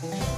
Thank you.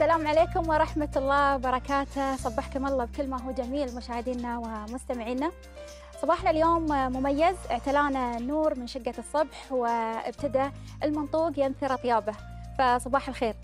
السلام عليكم ورحمة الله وبركاته صبحكم الله بكل ما هو جميل مشاهدينا ومستمعينا صباحنا اليوم مميز اعتلانا النور من شقة الصبح وابتدى المنطوق ينثر طيابه فصباح الخير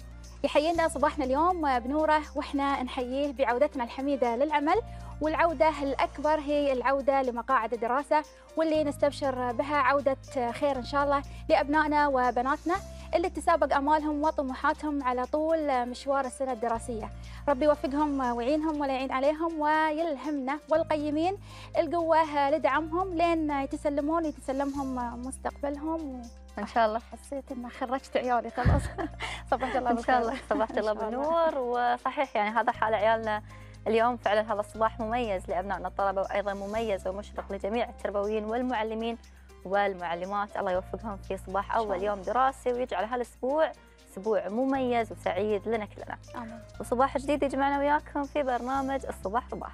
يحيينا صباحنا اليوم بنوره واحنا نحييه بعودتنا الحميده للعمل والعوده الاكبر هي العوده لمقاعد الدراسه واللي نستبشر بها عوده خير ان شاء الله لابنائنا وبناتنا اللي تسابق امالهم وطموحاتهم على طول مشوار السنه الدراسيه ربي يوفقهم ويعينهم ولا يعين عليهم ويلهمنا والقيمين القوه لدعمهم لين يتسلمون يتسلمهم مستقبلهم و... ان شاء الله حسيت ان خرجت عيالي خلاص صباح الله ان شاء الله صباح الله بالنور وصحيح يعني هذا حال عيالنا اليوم فعلا هذا الصباح مميز لابنائنا الطلبه وايضا مميز ومشرق لجميع التربويين والمعلمين والمعلمات الله يوفقهم في صباح أول يوم دراسي ويجعل هالأسبوع أسبوع مميز وسعيد لنا كلنا آمين. وصباح جديد يجمعنا وياكم في برنامج الصباح صباح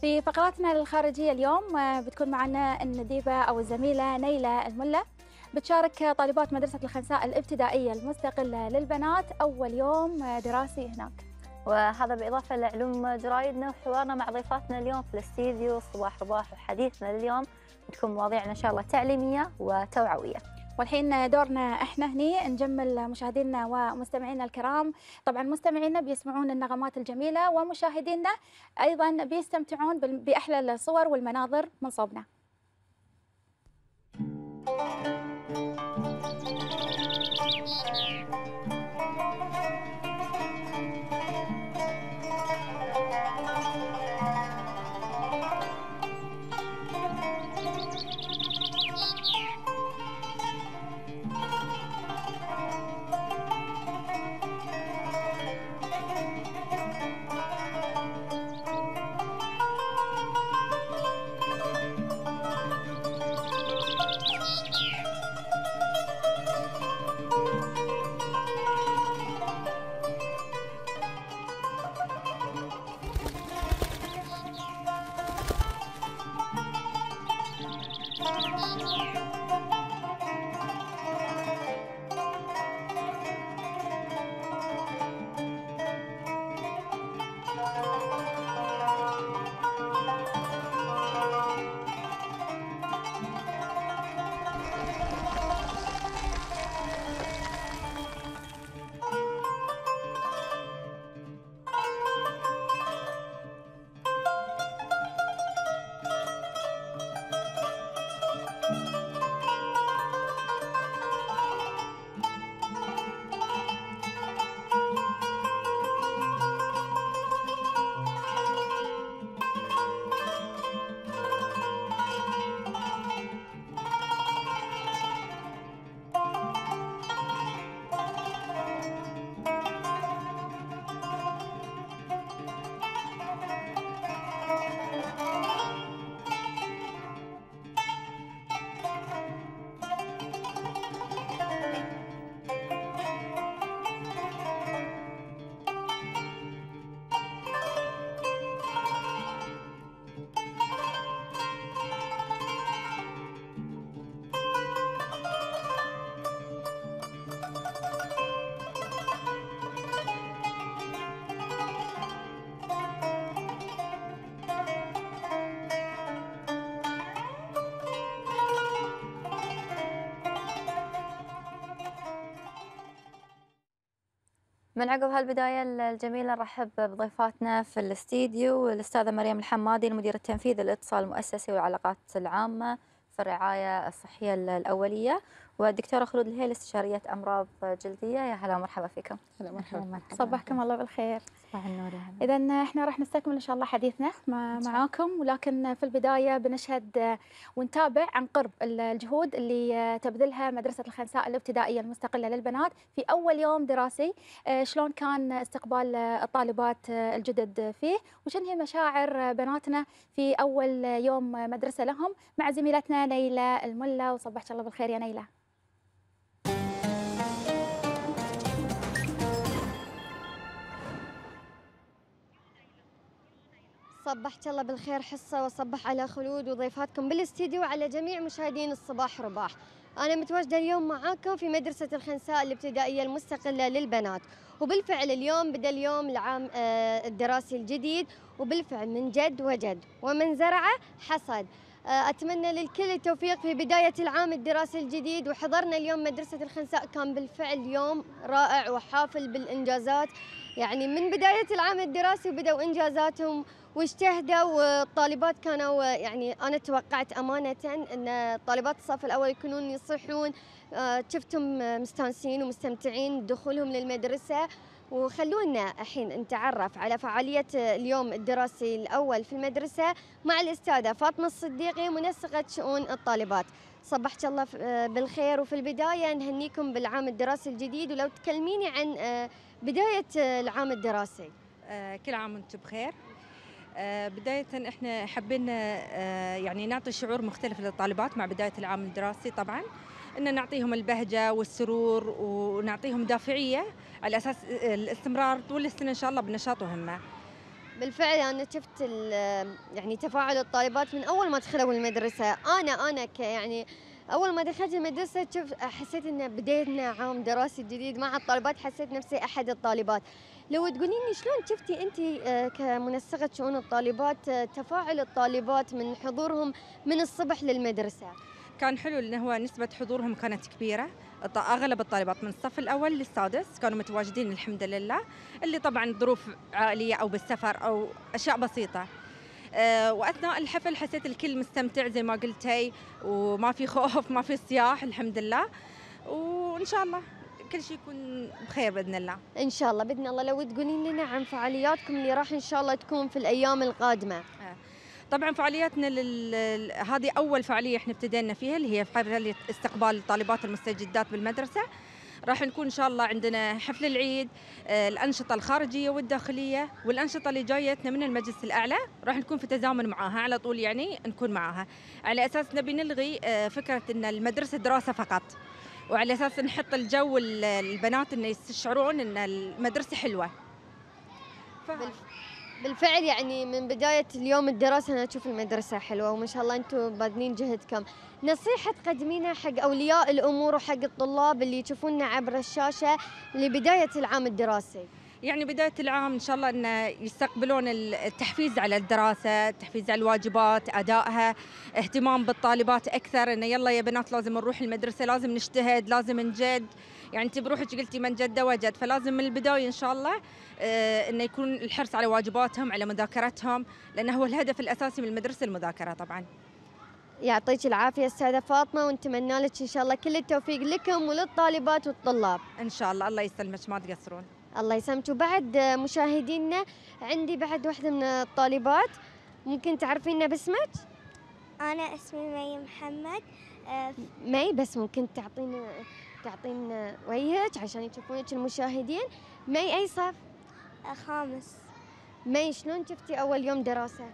في فقراتنا الخارجية اليوم آه، بتكون معنا النديبة أو الزميلة نيلة الملا بتشارك طالبات مدرسة الخنساء الابتدائية المستقلة للبنات أول يوم آه، دراسي هناك وهذا بإضافة لعلوم جرايدنا وحوارنا مع ضيفاتنا اليوم في الاستديو صباح رباح وحديثنا لليوم تكون مواضيعنا ان شاء الله تعليميه وتوعويه والحين دورنا احنا هني نجمل مشاهدينا ومستمعينا الكرام، طبعا مستمعينا بيسمعون النغمات الجميله ومشاهدينا ايضا بيستمتعون باحلى الصور والمناظر من صوبنا. Thank you. من عقب هالبداية الجميلة نرحب بضيفاتنا في الاستديو الأستاذة مريم الحمادي المدير التنفيذي للاتصال المؤسسي والعلاقات العامة في الرعاية الصحية الأولية والدكتورة خلود الهيل استشارية أمراض جلدية يا هلا ومرحبا فيكم هلا مرحبا, مرحبا. صباحكم الله بالخير صباح النور إذا احنا راح نستكمل إن شاء الله حديثنا معاكم ولكن في البداية بنشهد ونتابع عن قرب الجهود اللي تبذلها مدرسة الخنساء الابتدائية المستقلة للبنات في أول يوم دراسي آه، شلون كان استقبال الطالبات الجدد فيه وشن هي مشاعر بناتنا في أول يوم مدرسة لهم مع زميلتنا نيلة الملا وصبحت الله بالخير يا نيلة صبحت الله بالخير حصة وصبح على خلود وضيفاتكم بالاستديو وعلى جميع مشاهدين الصباح رباح أنا متواجدة اليوم معاكم في مدرسة الخنساء الابتدائية المستقلة للبنات وبالفعل اليوم بدأ اليوم العام آه، الدراسي الجديد وبالفعل من جد وجد ومن زرعه حصد آه، أتمنى للكل التوفيق في بداية العام الدراسي الجديد وحضرنا اليوم مدرسة الخنساء كان بالفعل يوم رائع وحافل بالإنجازات يعني من بداية العام الدراسي بدأوا إنجازاتهم واجتهدوا والطالبات كانوا يعني انا توقعت امانه ان طالبات الصف الاول يكونون يصيحون آه، شفتهم مستانسين ومستمتعين بدخولهم للمدرسه وخلونا الحين نتعرف على فعالية اليوم الدراسي الأول في المدرسة مع الأستاذة فاطمة الصديقي منسقة شؤون الطالبات صبحت الله آه، بالخير وفي البداية نهنيكم بالعام الدراسي الجديد ولو تكلميني عن آه، بداية العام الدراسي كل عام وانتم بخير آه، بداية احنا حبينا آه، يعني نعطي شعور مختلف للطالبات مع بداية العام الدراسي طبعا ان نعطيهم البهجة والسرور ونعطيهم دافعية على اساس آه، الاستمرار طول السنة ان شاء الله بنشاط وهمة. بالفعل انا شفت يعني تفاعل الطالبات من اول ما دخلوا المدرسة، انا انا يعني اول ما دخلت المدرسه شفت حسيت ان بدينا عام دراسي جديد مع الطالبات حسيت نفسي احد الطالبات لو تقولين لي شلون شفتي انت آه، كمنسقه شؤون الطالبات آه، تفاعل الطالبات من حضورهم من الصبح للمدرسه كان حلو لانه هو نسبه حضورهم كانت كبيره اغلب الطالبات من الصف الاول للسادس كانوا متواجدين الحمد لله اللي طبعا ظروف عائليه او بالسفر او اشياء بسيطه آه، واثناء الحفل حسيت الكل مستمتع زي ما قلتي وما في خوف ما في صياح الحمد لله وان شاء الله كل شيء يكون بخير باذن الله ان شاء الله باذن الله لو تقولين لنا عن فعالياتكم اللي راح ان شاء الله تكون في الايام القادمه آه. طبعا فعالياتنا لل... هذه اول فعاليه احنا ابتدينا فيها اللي هي فعاليه استقبال الطالبات المستجدات بالمدرسه راح نكون ان شاء الله عندنا حفل العيد آه، الانشطه الخارجيه والداخليه والانشطه اللي جايتنا من المجلس الاعلى راح نكون في تزامن معاها على طول يعني نكون معاها على اساس نبي نلغي آه، فكره ان المدرسه دراسه فقط وعلى اساس نحط الجو البنات انه يستشعرون ان المدرسه حلوه ف... بالفعل يعني من بداية اليوم الدراسة أنا أشوف المدرسة حلوة وما شاء الله أنتم بادنين جهدكم نصيحة تقدمينها حق أولياء الأمور وحق الطلاب اللي يشوفونا عبر الشاشة لبداية العام الدراسي يعني بداية العام إن شاء الله أن يستقبلون التحفيز على الدراسة التحفيز على الواجبات أدائها اهتمام بالطالبات أكثر أنه يلا يا بنات لازم نروح المدرسة لازم نجتهد لازم نجد يعني أنت بروحك قلتي من جد وجد فلازم من البداية إن شاء الله اه أنه يكون الحرص على واجباتهم على مذاكرتهم لأنه هو الهدف الأساسي من المدرسة المذاكرة طبعاً يعطيك العافية أستاذة فاطمة ونتمنى لك إن شاء الله كل التوفيق لكم وللطالبات والطلاب إن شاء الله الله يسلمك ما تقصرون الله يسامحك وبعد مشاهدينا عندي بعد واحدة من الطالبات ممكن تعرفينا باسمك؟ أنا اسمي مي محمد آه، مي بس ممكن تعطينا تعطينا وجهك عشان يشوفونك المشاهدين مي أي صف؟ آه، خامس مي شلون شفتي أول يوم دراسة؟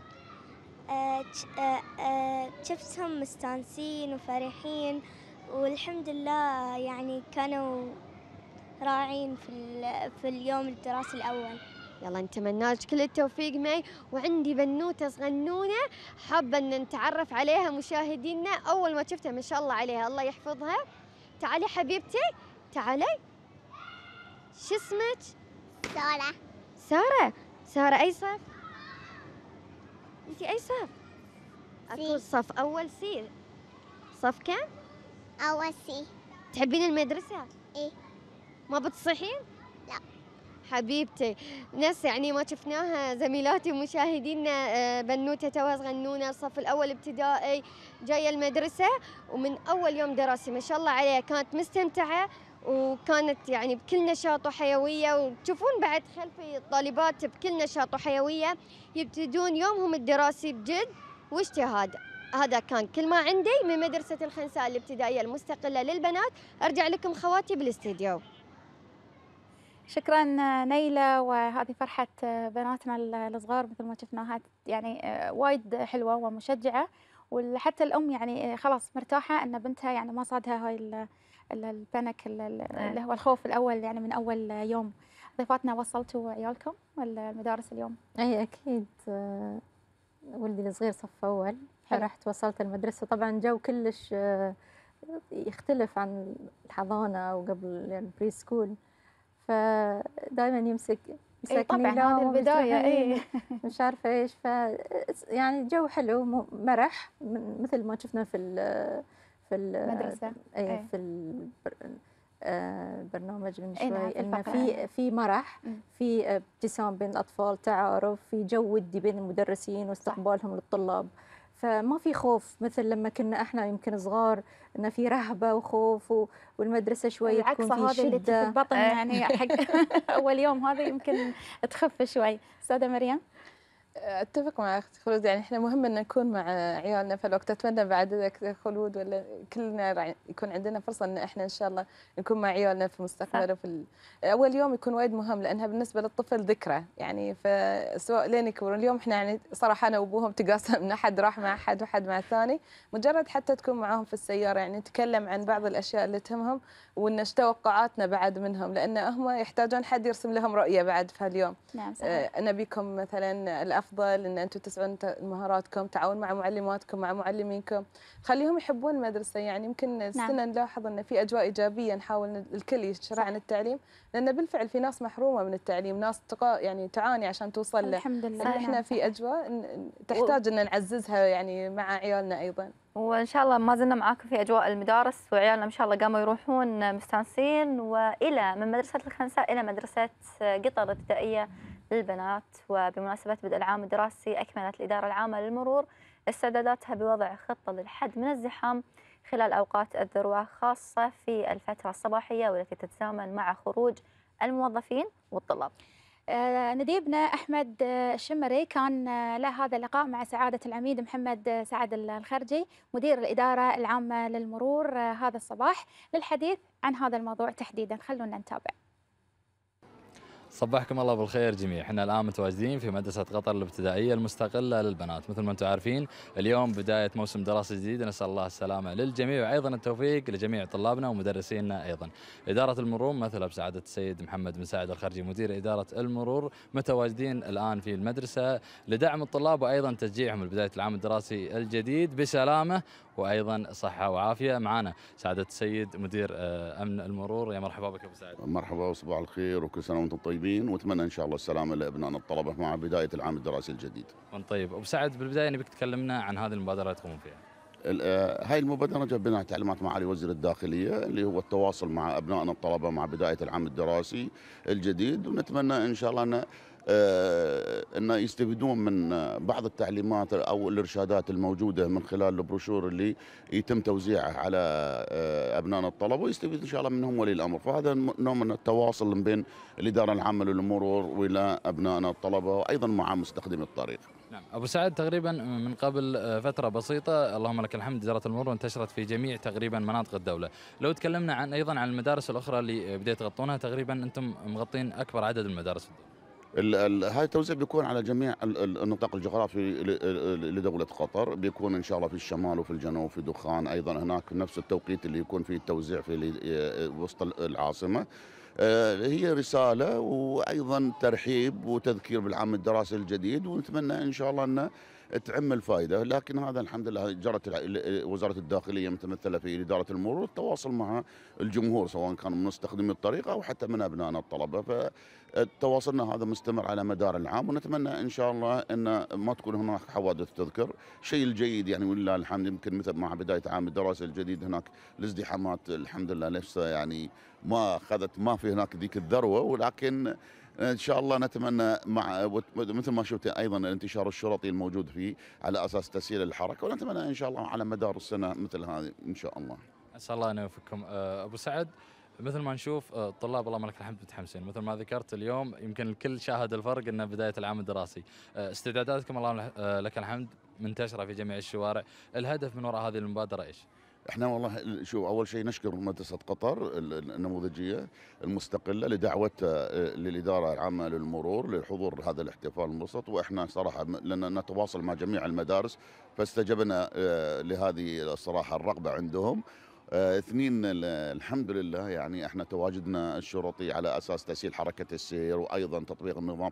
آه، شفتهم مستانسين وفرحين والحمد لله يعني كانوا راعين في, في اليوم الدراسي الأول يلا نتمنى لك كل التوفيق معي وعندي بنوته صغنونه حابه ان نتعرف عليها مشاهدينا اول ما شفتها ما شاء الله عليها الله يحفظها تعالي حبيبتي تعالي شو اسمك ساره ساره ساره اي صف انت اي صف اكو صف اول سي صف كم اول سي تحبين المدرسه ايه ما بتصحين؟ لا حبيبتي ناس يعني ما شفناها زميلاتي ومشاهدينا آه، بنوته توها صغنونه الصف الاول ابتدائي جايه المدرسه ومن اول يوم دراسي ما شاء الله عليها كانت مستمتعه وكانت يعني بكل نشاط وحيويه وتشوفون بعد خلفي الطالبات بكل نشاط وحيويه يبتدون يومهم الدراسي بجد واجتهاد هذا كان كل ما عندي من مدرسه الخنساء الابتدائيه المستقله للبنات ارجع لكم خواتي بالاستديو شكرا نيلة وهذه فرحة بناتنا الصغار مثل ما شفناها يعني آه، وايد حلوة ومشجعة وحتى الأم يعني آه، خلاص مرتاحة أن بنتها يعني ما صادها هاي البانك نعم. اللي هو الخوف الأول يعني من أول يوم ضيفاتنا وصلتوا عيالكم المدارس اليوم؟ أي أكيد آه، ولدي الصغير صف أول فرحت وصلت المدرسة طبعا جو كلش يختلف عن الحضانة وقبل البري يعني سكول فدائما يمسك مسكني إيه طبعا هذه البداية إيه, إيه. مش عارفة إيش ف يعني جو حلو مرح مثل ما شفنا في ال في المدرسة اي إيه. في البرنامج آه، من إيه، نعم، شوي إنه في في مرح في آه، ابتسام بين الأطفال تعارف في جو ودي بين المدرسين واستقبالهم للطلاب فما في خوف مثل لما كنا احنا يمكن صغار انه في رهبه وخوف والمدرسه شوي تكون في شده اللي في البطن آه. يعني حق اول يوم هذا يمكن تخف شوي استاذه مريم اتفق مع اختي خلود يعني احنا مهم ان نكون مع عيالنا في الوقت اتمنى بعد ذاك خلود ولا كلنا يكون عندنا فرصه ان احنا ان شاء الله نكون مع عيالنا في المستقبل وفي ال... اول يوم يكون وايد مهم لانها بالنسبه للطفل ذكرى يعني فسواء لين يكبرون اليوم احنا يعني صراحه انا وابوهم تقاسمنا حد راح مع حد وحد مع الثاني مجرد حتى تكون معاهم في السياره يعني نتكلم عن بعض الاشياء اللي تهمهم وان توقعاتنا بعد منهم لان هم يحتاجون حد يرسم لهم رؤيه بعد في هاليوم نعم صحيح. آه، انا مثلا الافضل ان انتم تسعون مهاراتكم تعاون مع معلماتكم مع معلمينكم خليهم يحبون المدرسه يعني يمكن السنه نعم. نلاحظ ان في اجواء ايجابيه نحاول الكل يشرع عن التعليم لان بالفعل في ناس محرومه من التعليم ناس تقا يعني تعاني عشان توصل له الحمد لله احنا نعم، في اجواء تحتاج ان نعززها يعني مع عيالنا ايضا وان شاء الله ما زلنا معاكم في اجواء المدارس وعيالنا ان شاء الله قاموا يروحون مستانسين والى من مدرسه الخنساء الى مدرسه قطر الابتدائيه للبنات وبمناسبه بدء العام الدراسي اكملت الاداره العامه للمرور استعداداتها بوضع خطه للحد من الزحام خلال اوقات الذروه خاصه في الفتره الصباحيه والتي تتزامن مع خروج الموظفين والطلاب. آه، نديبنا أحمد آه، الشمري كان آه، له هذا اللقاء مع سعادة العميد محمد سعد الخرجي مدير الإدارة العامة للمرور هذا الصباح للحديث عن هذا الموضوع تحديدا خلونا نتابع صبحكم الله بالخير جميع، احنا الان متواجدين في مدرسة قطر الابتدائية المستقلة للبنات، مثل ما انتم عارفين اليوم بداية موسم دراسي جديد نسأل الله السلامة للجميع وايضا التوفيق لجميع طلابنا ومدرسينا ايضا. إدارة المرور مثل بسعادة السيد محمد بن سعد الخرجي مدير إدارة المرور متواجدين الان في المدرسة لدعم الطلاب وايضا تشجيعهم لبداية العام الدراسي الجديد بسلامة وايضا صحة وعافية، معنا سعادة السيد مدير آه، أمن المرور، يا مرحبا بك ابو سعد. مرحبا وصباح الخير وكل سنة وانتم طيبين. طيبين واتمنى ان شاء الله السلامه لابنائنا الطلبه مع بدايه العام الدراسي الجديد. طيب ابو سعد بالبدايه نبيك تكلمنا عن هذه المبادره اللي تقومون فيها. آه، هاي المبادره جاب تعليمات معالي وزير الداخليه اللي هو التواصل مع ابنائنا الطلبه مع بدايه العام الدراسي الجديد ونتمنى ان شاء الله ان آه، انه يستفيدون من بعض التعليمات او الارشادات الموجوده من خلال البروشور اللي يتم توزيعه على آه، ابنائنا الطلبه ويستفيد ان شاء الله منهم ولي الامر، فهذا نوع من التواصل بين الاداره العامه للمرور والى ابنائنا الطلبه وايضا مع مستخدمي الطريق. نعم ابو سعد تقريبا من قبل آه، فتره بسيطه اللهم لك الحمد اداره المرور انتشرت في جميع تقريبا مناطق الدوله، لو تكلمنا عن ايضا عن المدارس الاخرى اللي بديت تغطونها تقريبا انتم مغطين اكبر عدد المدارس في الدولة. هذا التوزيع بيكون على جميع النطاق الجغرافي لدولة قطر بيكون إن شاء الله في الشمال وفي الجنوب وفي دخان أيضا هناك نفس التوقيت اللي يكون فيه التوزيع في آه، وسط العاصمة آه، هي رسالة وأيضا ترحيب وتذكير بالعام الدراسي الجديد ونتمنى إن شاء الله أنه تعم الفائده لكن هذا الحمد لله جرت وزاره الداخليه متمثله في اداره المرور التواصل مع الجمهور سواء كانوا من مستخدمي الطريق او حتى من ابنائنا الطلبه فتواصلنا هذا مستمر على مدار العام ونتمنى ان شاء الله ان ما تكون هناك حوادث تذكر الشيء الجيد يعني ولله الحمد يمكن مثل مع بدايه عام الدراسه الجديد هناك الازدحامات الحمد لله لسه يعني ما اخذت ما في هناك ذيك الذروه ولكن ان شاء الله نتمنى مع مثل ما شفت ايضا الانتشار الشرطي الموجود فيه على اساس تسهيل الحركه ونتمنى ان شاء الله على مدار السنه مثل هذه ان شاء الله. اسال الله ان يوفقكم آه، ابو سعد مثل ما نشوف الطلاب آه، الله ملك الحمد متحمسين مثل ما ذكرت اليوم يمكن الكل شاهد الفرق انه بدايه العام الدراسي آه، استعداداتكم الله لك الحمد منتشره في جميع الشوارع الهدف من وراء هذه المبادره ايش؟ احنا والله شو اول شيء نشكر مدرسه قطر النموذجيه المستقله لدعوتها آه، للاداره العامه للمرور لحضور هذا الاحتفال المبسط واحنا صراحه لان نتواصل مع جميع المدارس فاستجبنا آه، لهذه الصراحه الرغبه عندهم آه، اثنين الحمد لله يعني احنا تواجدنا الشرطي على اساس تسهيل حركه السير وايضا تطبيق النظام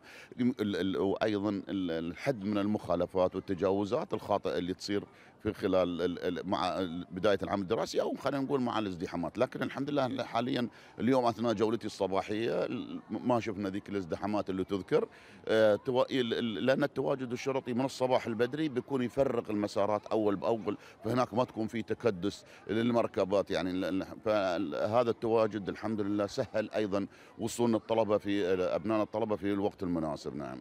وايضا الحد من المخالفات والتجاوزات الخاطئه اللي تصير في خلال مع بدايه العام الدراسي او خلينا نقول مع الازدحامات، لكن الحمد لله حاليا اليوم اثناء جولتي الصباحيه ما شفنا ذيك الازدحامات اللي تذكر آه، لان التواجد الشرطي من الصباح البدري بيكون يفرق المسارات اول باول فهناك ما تكون في تكدس للمركبات يعني فهذا التواجد الحمد لله سهل ايضا وصول الطلبه في ابناء الطلبه في الوقت المناسب نعم.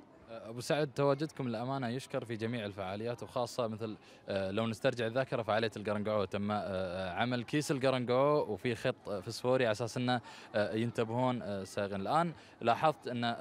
ابو سعد تواجدكم للامانه يشكر في جميع الفعاليات وخاصه مثل آه، لو نسترجع الذاكره فعاليه القرنقعو تم آه، آه، عمل كيس القرنقعو وفي خط فسفوري على اساس انه ينتبهون السائقين الان لاحظت ان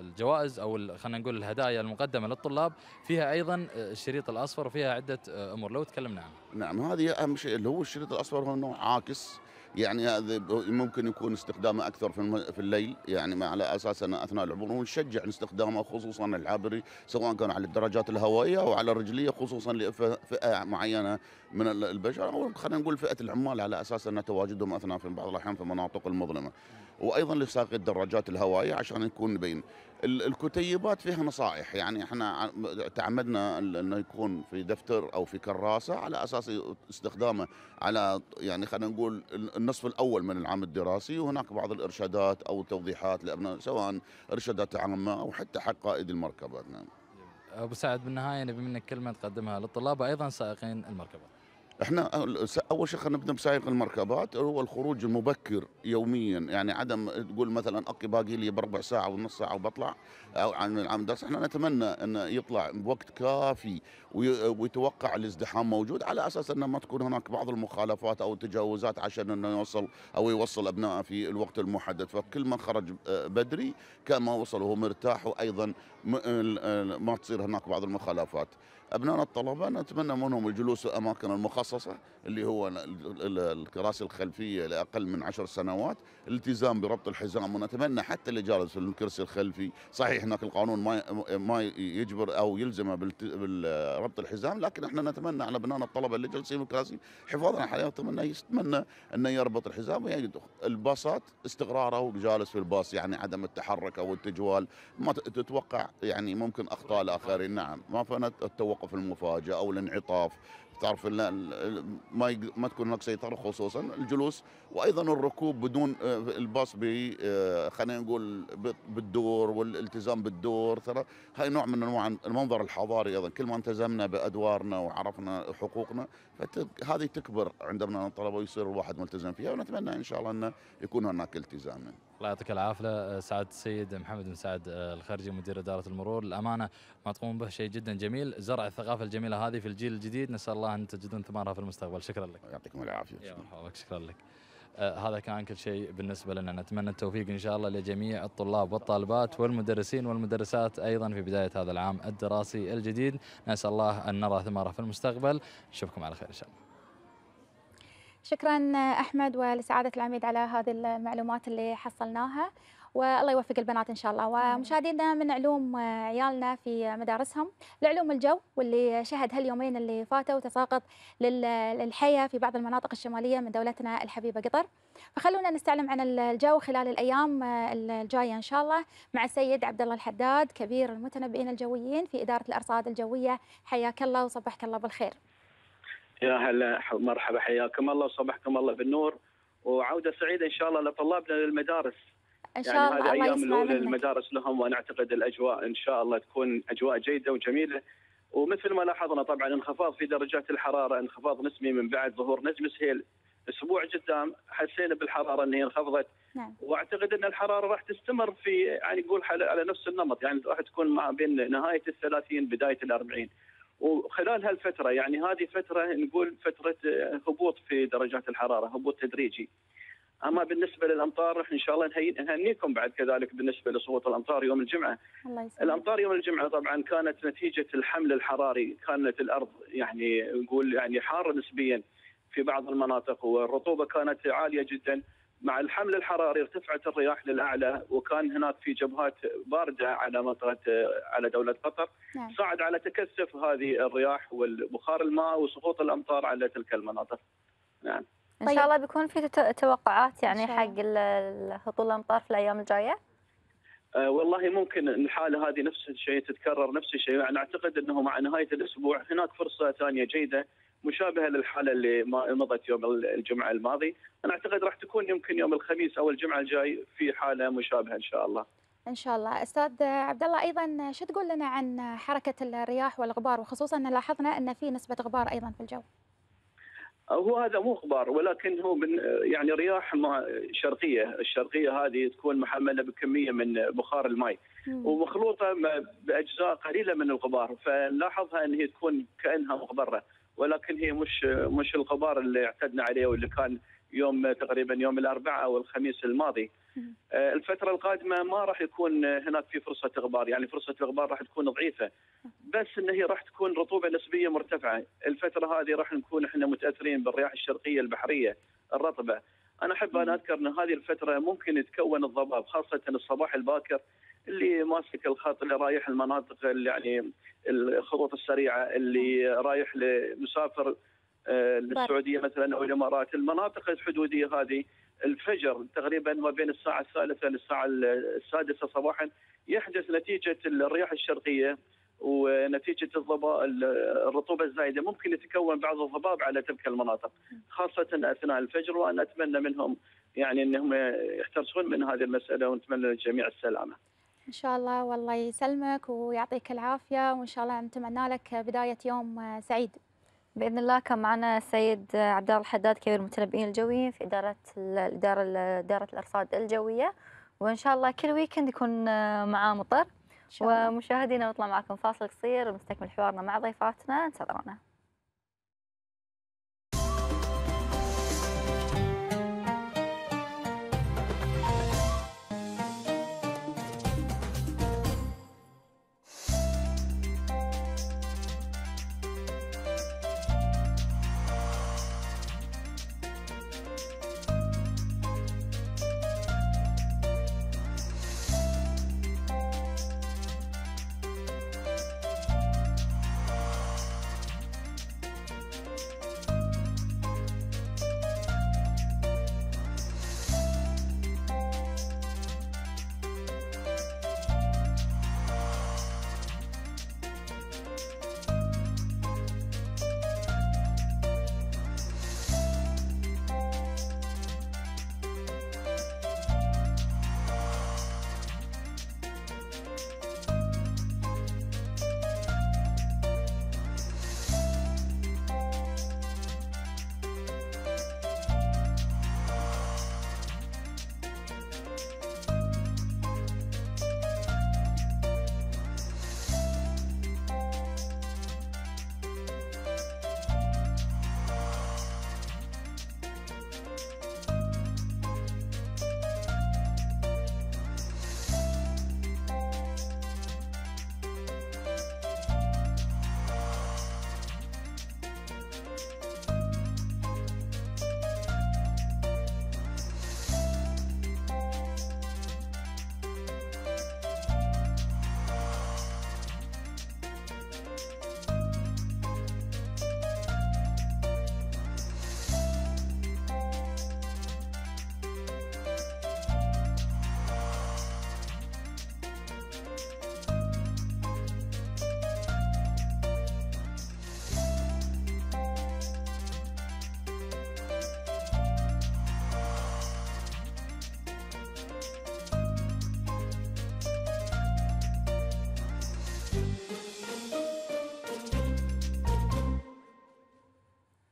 الجوائز او خلينا نقول الهدايا المقدمه للطلاب فيها ايضا الشريط الاصفر وفيها عده امور لو تكلمنا عنها. نعم هذه اهم شيء اللي هو الشريط الاصفر هو انه عاكس يعني هذا ممكن يكون استخدامه اكثر في في الليل يعني على اساس انه اثناء العبور ونشجع استخدامه خصوصا العابري سواء كان على الدراجات الهوائيه او على الرجليه خصوصا لفئه معينه من البشر او خلينا نقول فئه العمال على اساس ان تواجدهم اثناء في بعض الاحيان في المناطق المظلمه وايضا لساقي الدراجات الهوائيه عشان يكون بين الكتيبات فيها نصائح يعني احنا تعمدنا انه يكون في دفتر او في كراسه على اساس استخدامه على يعني خلينا نقول النصف الاول من العام الدراسي وهناك بعض الارشادات او التوضيحات لابناء سواء ارشادات عامه او حتى حق قائد المركبه نعم. ابو سعد بالنهايه نبي منك كلمه تقدمها للطلاب وايضا سائقين المركبات. احنا اول شيء خلينا نبدا بسائق المركبات هو الخروج المبكر يوميا يعني عدم تقول مثلا اقي باقي لي بربع ساعه ونص ساعه وبطلع او عن العام درس احنا نتمنى انه يطلع بوقت كافي ويتوقع الازدحام موجود على اساس انه ما تكون هناك بعض المخالفات او التجاوزات عشان انه يوصل او يوصل ابنائه في الوقت المحدد فكل ما خرج بدري كان ما وصل وهو مرتاح وايضا ما تصير هناك بعض المخالفات أبنائنا الطلبة نتمنى منهم الجلوس في الأماكن المخصصة اللي هو الكراسي الخلفية لأقل من عشر سنوات الالتزام بربط الحزام ونتمنى حتى اللي جالس في الكرسي الخلفي صحيح هناك القانون ما ما يجبر أو يلزمه بربط الحزام لكن احنا نتمنى على أبنائنا الطلبة اللي جالسين في الكراسي حفاظا على حياتهم أنه يتمنى أنه يربط الحزام ويجد الباصات استقراره وجالس في الباص يعني عدم التحرك أو التجوال ما تتوقع يعني ممكن أخطاء الآخرين نعم ما فنت التوقع توقف المفاجاه او الانعطاف تعرف ما ما تكون هناك سيطره خصوصا الجلوس وايضا الركوب بدون آه، الباص ب آه، خلينا نقول بالدور والالتزام بالدور ترى هاي نوع من انواع المنظر الحضاري ايضا كل ما التزمنا بادوارنا وعرفنا حقوقنا هذه تكبر عند الطلبه ويصير الواحد ملتزم فيها ونتمنى ان شاء الله انه يكون هناك التزام الله يعطيك العافيه آه، سعاده السيد محمد بن سعد آه، الخارجي مدير اداره المرور الامانه ما تقوم به شيء جدا جميل زرع الثقافه الجميله هذه في الجيل الجديد نسال الله ان تجدون ثمارها في المستقبل شكرا لك يعطيكم العافيه يا مرحبا شكرا لك آه هذا كان كل شيء بالنسبة لنا نتمنى التوفيق إن شاء الله لجميع الطلاب والطالبات والمدرسين والمدرسات أيضا في بداية هذا العام الدراسي الجديد نسأل الله أن نرى ثماره في المستقبل نشوفكم على خير إن شاء الله شكرا احمد ولسعاده العميد على هذه المعلومات اللي حصلناها والله يوفق البنات ان شاء الله ومشاهدينا من علوم آه، عيالنا في مدارسهم لعلوم الجو واللي شهد هاليومين اللي فاتوا تساقط للحياه في بعض المناطق الشماليه من دولتنا الحبيبه قطر فخلونا نستعلم عن الجو خلال الايام آه، الجايه ان شاء الله مع السيد عبد الله الحداد كبير المتنبئين الجويين في اداره الارصاد الجويه حياك الله وصبحك الله بالخير يا هلا مرحبا حياكم الله وصبحكم الله بالنور وعوده سعيده ان شاء الله لطلابنا للمدارس ان يعني شاء يعني الله هذه ايام الاولى للمدارس لهم وانا اعتقد الاجواء ان شاء الله تكون اجواء جيده وجميله ومثل ما لاحظنا طبعا انخفاض في درجات الحراره انخفاض نسبي من بعد ظهور نجم سهيل اسبوع قدام حسينا بالحراره ان هي انخفضت نعم. واعتقد ان الحراره راح تستمر في يعني نقول على نفس النمط يعني راح تكون ما بين نهايه الثلاثين بدايه الأربعين وخلال هالفتره يعني هذه فتره نقول فتره آه، هبوط في درجات الحراره هبوط تدريجي اما بالنسبه للامطار ان شاء الله نهنيكم بعد كذلك بالنسبه لصوت الامطار يوم الجمعه الله الامطار يوم الجمعه طبعا كانت نتيجه الحمل الحراري كانت الارض يعني نقول يعني حاره نسبيا في بعض المناطق والرطوبه كانت عاليه جدا مع الحمل الحراري ارتفعت الرياح للاعلى وكان هناك في جبهات بارده على منطقه على دوله قطر نعم. صعد على تكثف هذه الرياح والبخار الماء وسقوط الامطار على تلك المناطق. نعم. ان طيب. شاء الله بيكون في توقعات يعني حق هطول الامطار في الايام الجايه؟ آه والله ممكن الحاله هذه نفس الشيء تتكرر نفس الشيء يعني اعتقد انه مع نهايه الاسبوع هناك فرصه ثانيه جيده مشابهه للحاله اللي مضت يوم الجمعه الماضي، انا اعتقد راح تكون يمكن يوم الخميس او الجمعه الجاي في حاله مشابهه ان شاء الله. ان شاء الله استاذ عبد الله ايضا شو تقول لنا عن حركه الرياح والغبار وخصوصا ان لاحظنا ان في نسبه غبار ايضا في الجو. هو هذا مو غبار ولكن هو من يعني رياح شرقيه، الشرقيه هذه تكون محمله بكميه من بخار الماء ومخلوطه باجزاء قليله من الغبار فنلاحظها ان هي تكون كانها مغبره. ولكن هي مش مش الغبار اللي اعتدنا عليه واللي كان يوم تقريبا يوم الاربعاء او الخميس الماضي. آه، الفتره القادمه ما راح يكون هناك في فرصه غبار، يعني فرصه الغبار راح تكون ضعيفه. بس ان هي راح تكون رطوبه نسبيه مرتفعه، الفتره هذه راح نكون احنا متاثرين بالرياح الشرقيه البحريه الرطبه. انا احب ان اذكر ان هذه الفتره ممكن يتكون الضباب خاصه الصباح الباكر اللي ماسك الخط اللي رايح المناطق اللي يعني الخطوط السريعه اللي رايح لمسافر آه، للسعوديه مثلا او الامارات المناطق الحدوديه هذه الفجر تقريبا ما بين الساعه الثالثه للساعه السادسه صباحا يحدث نتيجه الرياح الشرقيه ونتيجه الضباب الرطوبه الزايده ممكن يتكون بعض الضباب على تلك المناطق خاصه اثناء الفجر وانا اتمنى منهم يعني انهم يحترسون من هذه المساله ونتمنى للجميع السلامه. ان شاء الله والله يسلمك ويعطيك العافيه وان شاء الله نتمنى لك بدايه يوم سعيد باذن الله كان معنا السيد عبد الله الحداد كبير المتنبئين الجويين في اداره الاداره اداره الارصاد الجويه وان شاء الله كل ويكند يكون معاه مطر ومشاهدينا نطلع معكم فاصل قصير ونستكمل حوارنا مع ضيفاتنا انتظرونا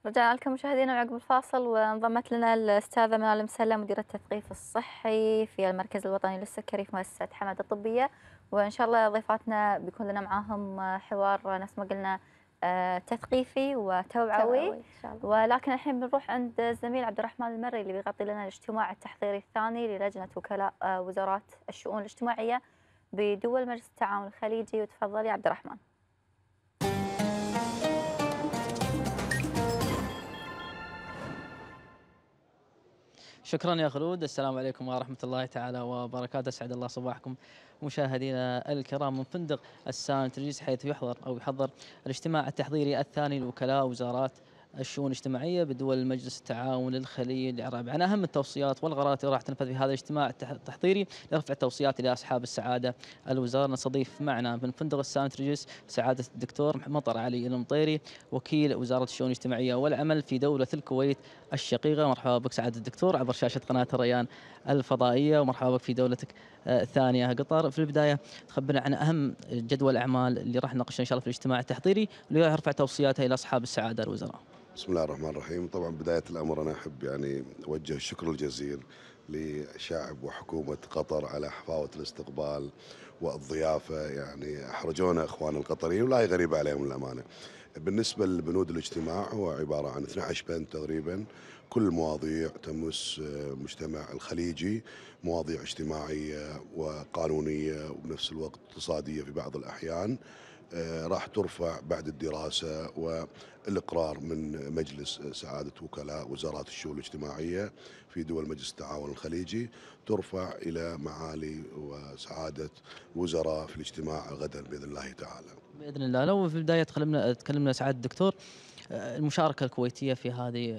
رجعنا لكم مشاهدينا عقب الفاصل وانضمت لنا الاستاذه منال مسلم مديره التثقيف الصحي في المركز الوطني للسكري في مؤسسه حمد الطبيه وان شاء الله ضيفاتنا بيكون لنا معاهم حوار نفس ما قلنا آه، تثقيفي وتوعوي ولكن الحين بنروح عند الزميل عبد الرحمن المري اللي بيغطي لنا الاجتماع التحضيري الثاني للجنه وكلاء آه، وزارات الشؤون الاجتماعيه بدول مجلس التعاون الخليجي وتفضلي يا عبد الرحمن شكرا يا خلود السلام عليكم ورحمة الله تعالى وبركاته أسعد الله صباحكم مشاهدينا الكرام من فندق السان ترجيس حيث يحضر أو يحضر الاجتماع التحضيري الثاني لوكلاء وزارات الشؤون الاجتماعية بدول مجلس التعاون الخليج العربي عن أهم التوصيات والقرارات اللي راح تنفذ في هذا الاجتماع التحضيري لرفع التوصيات إلى أصحاب السعادة الوزارة نستضيف معنا من فندق ريجيس سعادة الدكتور مطر علي المطيري وكيل وزارة الشؤون الاجتماعية والعمل في دولة الكويت الشقيقة مرحبا بك سعادة الدكتور عبر شاشة قناة الريان الفضائية ومرحبا بك في دولتك آه، الثانية قطر في البداية تخبرنا عن أهم جدول الأعمال اللي راح نناقشها إن شاء الله في الاجتماع التحضيري اللي راح يرفع توصياتها إلى أصحاب السعادة الوزراء بسم الله الرحمن الرحيم طبعا بداية الأمر أنا أحب يعني أوجه الشكر الجزيل لشعب وحكومة قطر على حفاوة الاستقبال والضيافة يعني أحرجونا إخوان القطريين ولا غريب عليهم الأمانة بالنسبة لبنود الاجتماع هو عبارة عن 12 بند تقريبا كل مواضيع تمس مجتمع الخليجي مواضيع اجتماعية وقانونية وبنفس الوقت اقتصادية في بعض الأحيان آه، راح ترفع بعد الدراسة والإقرار من مجلس سعادة وكلاء وزارات الشؤون الاجتماعية في دول مجلس التعاون الخليجي ترفع إلى معالي وسعادة وزراء في الاجتماع غدا بإذن الله تعالى بإذن الله لو في البداية تكلمنا, تكلمنا سعادة الدكتور المشاركه الكويتيه في هذه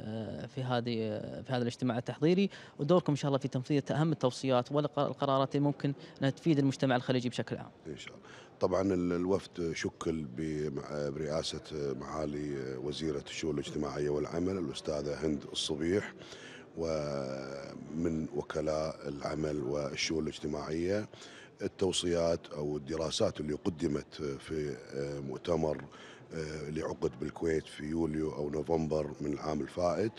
في هذه في هذا الاجتماع التحضيري ودوركم ان شاء الله في تنفيذ اهم التوصيات والقرارات اللي ممكن انها تفيد المجتمع الخليجي بشكل عام. ان شاء الله. طبعا الوفد شكل برئاسه معالي وزيره الشؤون الاجتماعيه والعمل الاستاذه هند الصبيح ومن وكلاء العمل والشؤون الاجتماعيه التوصيات او الدراسات اللي قدمت في مؤتمر آه، اللي عقد بالكويت في يوليو أو نوفمبر من العام الفائت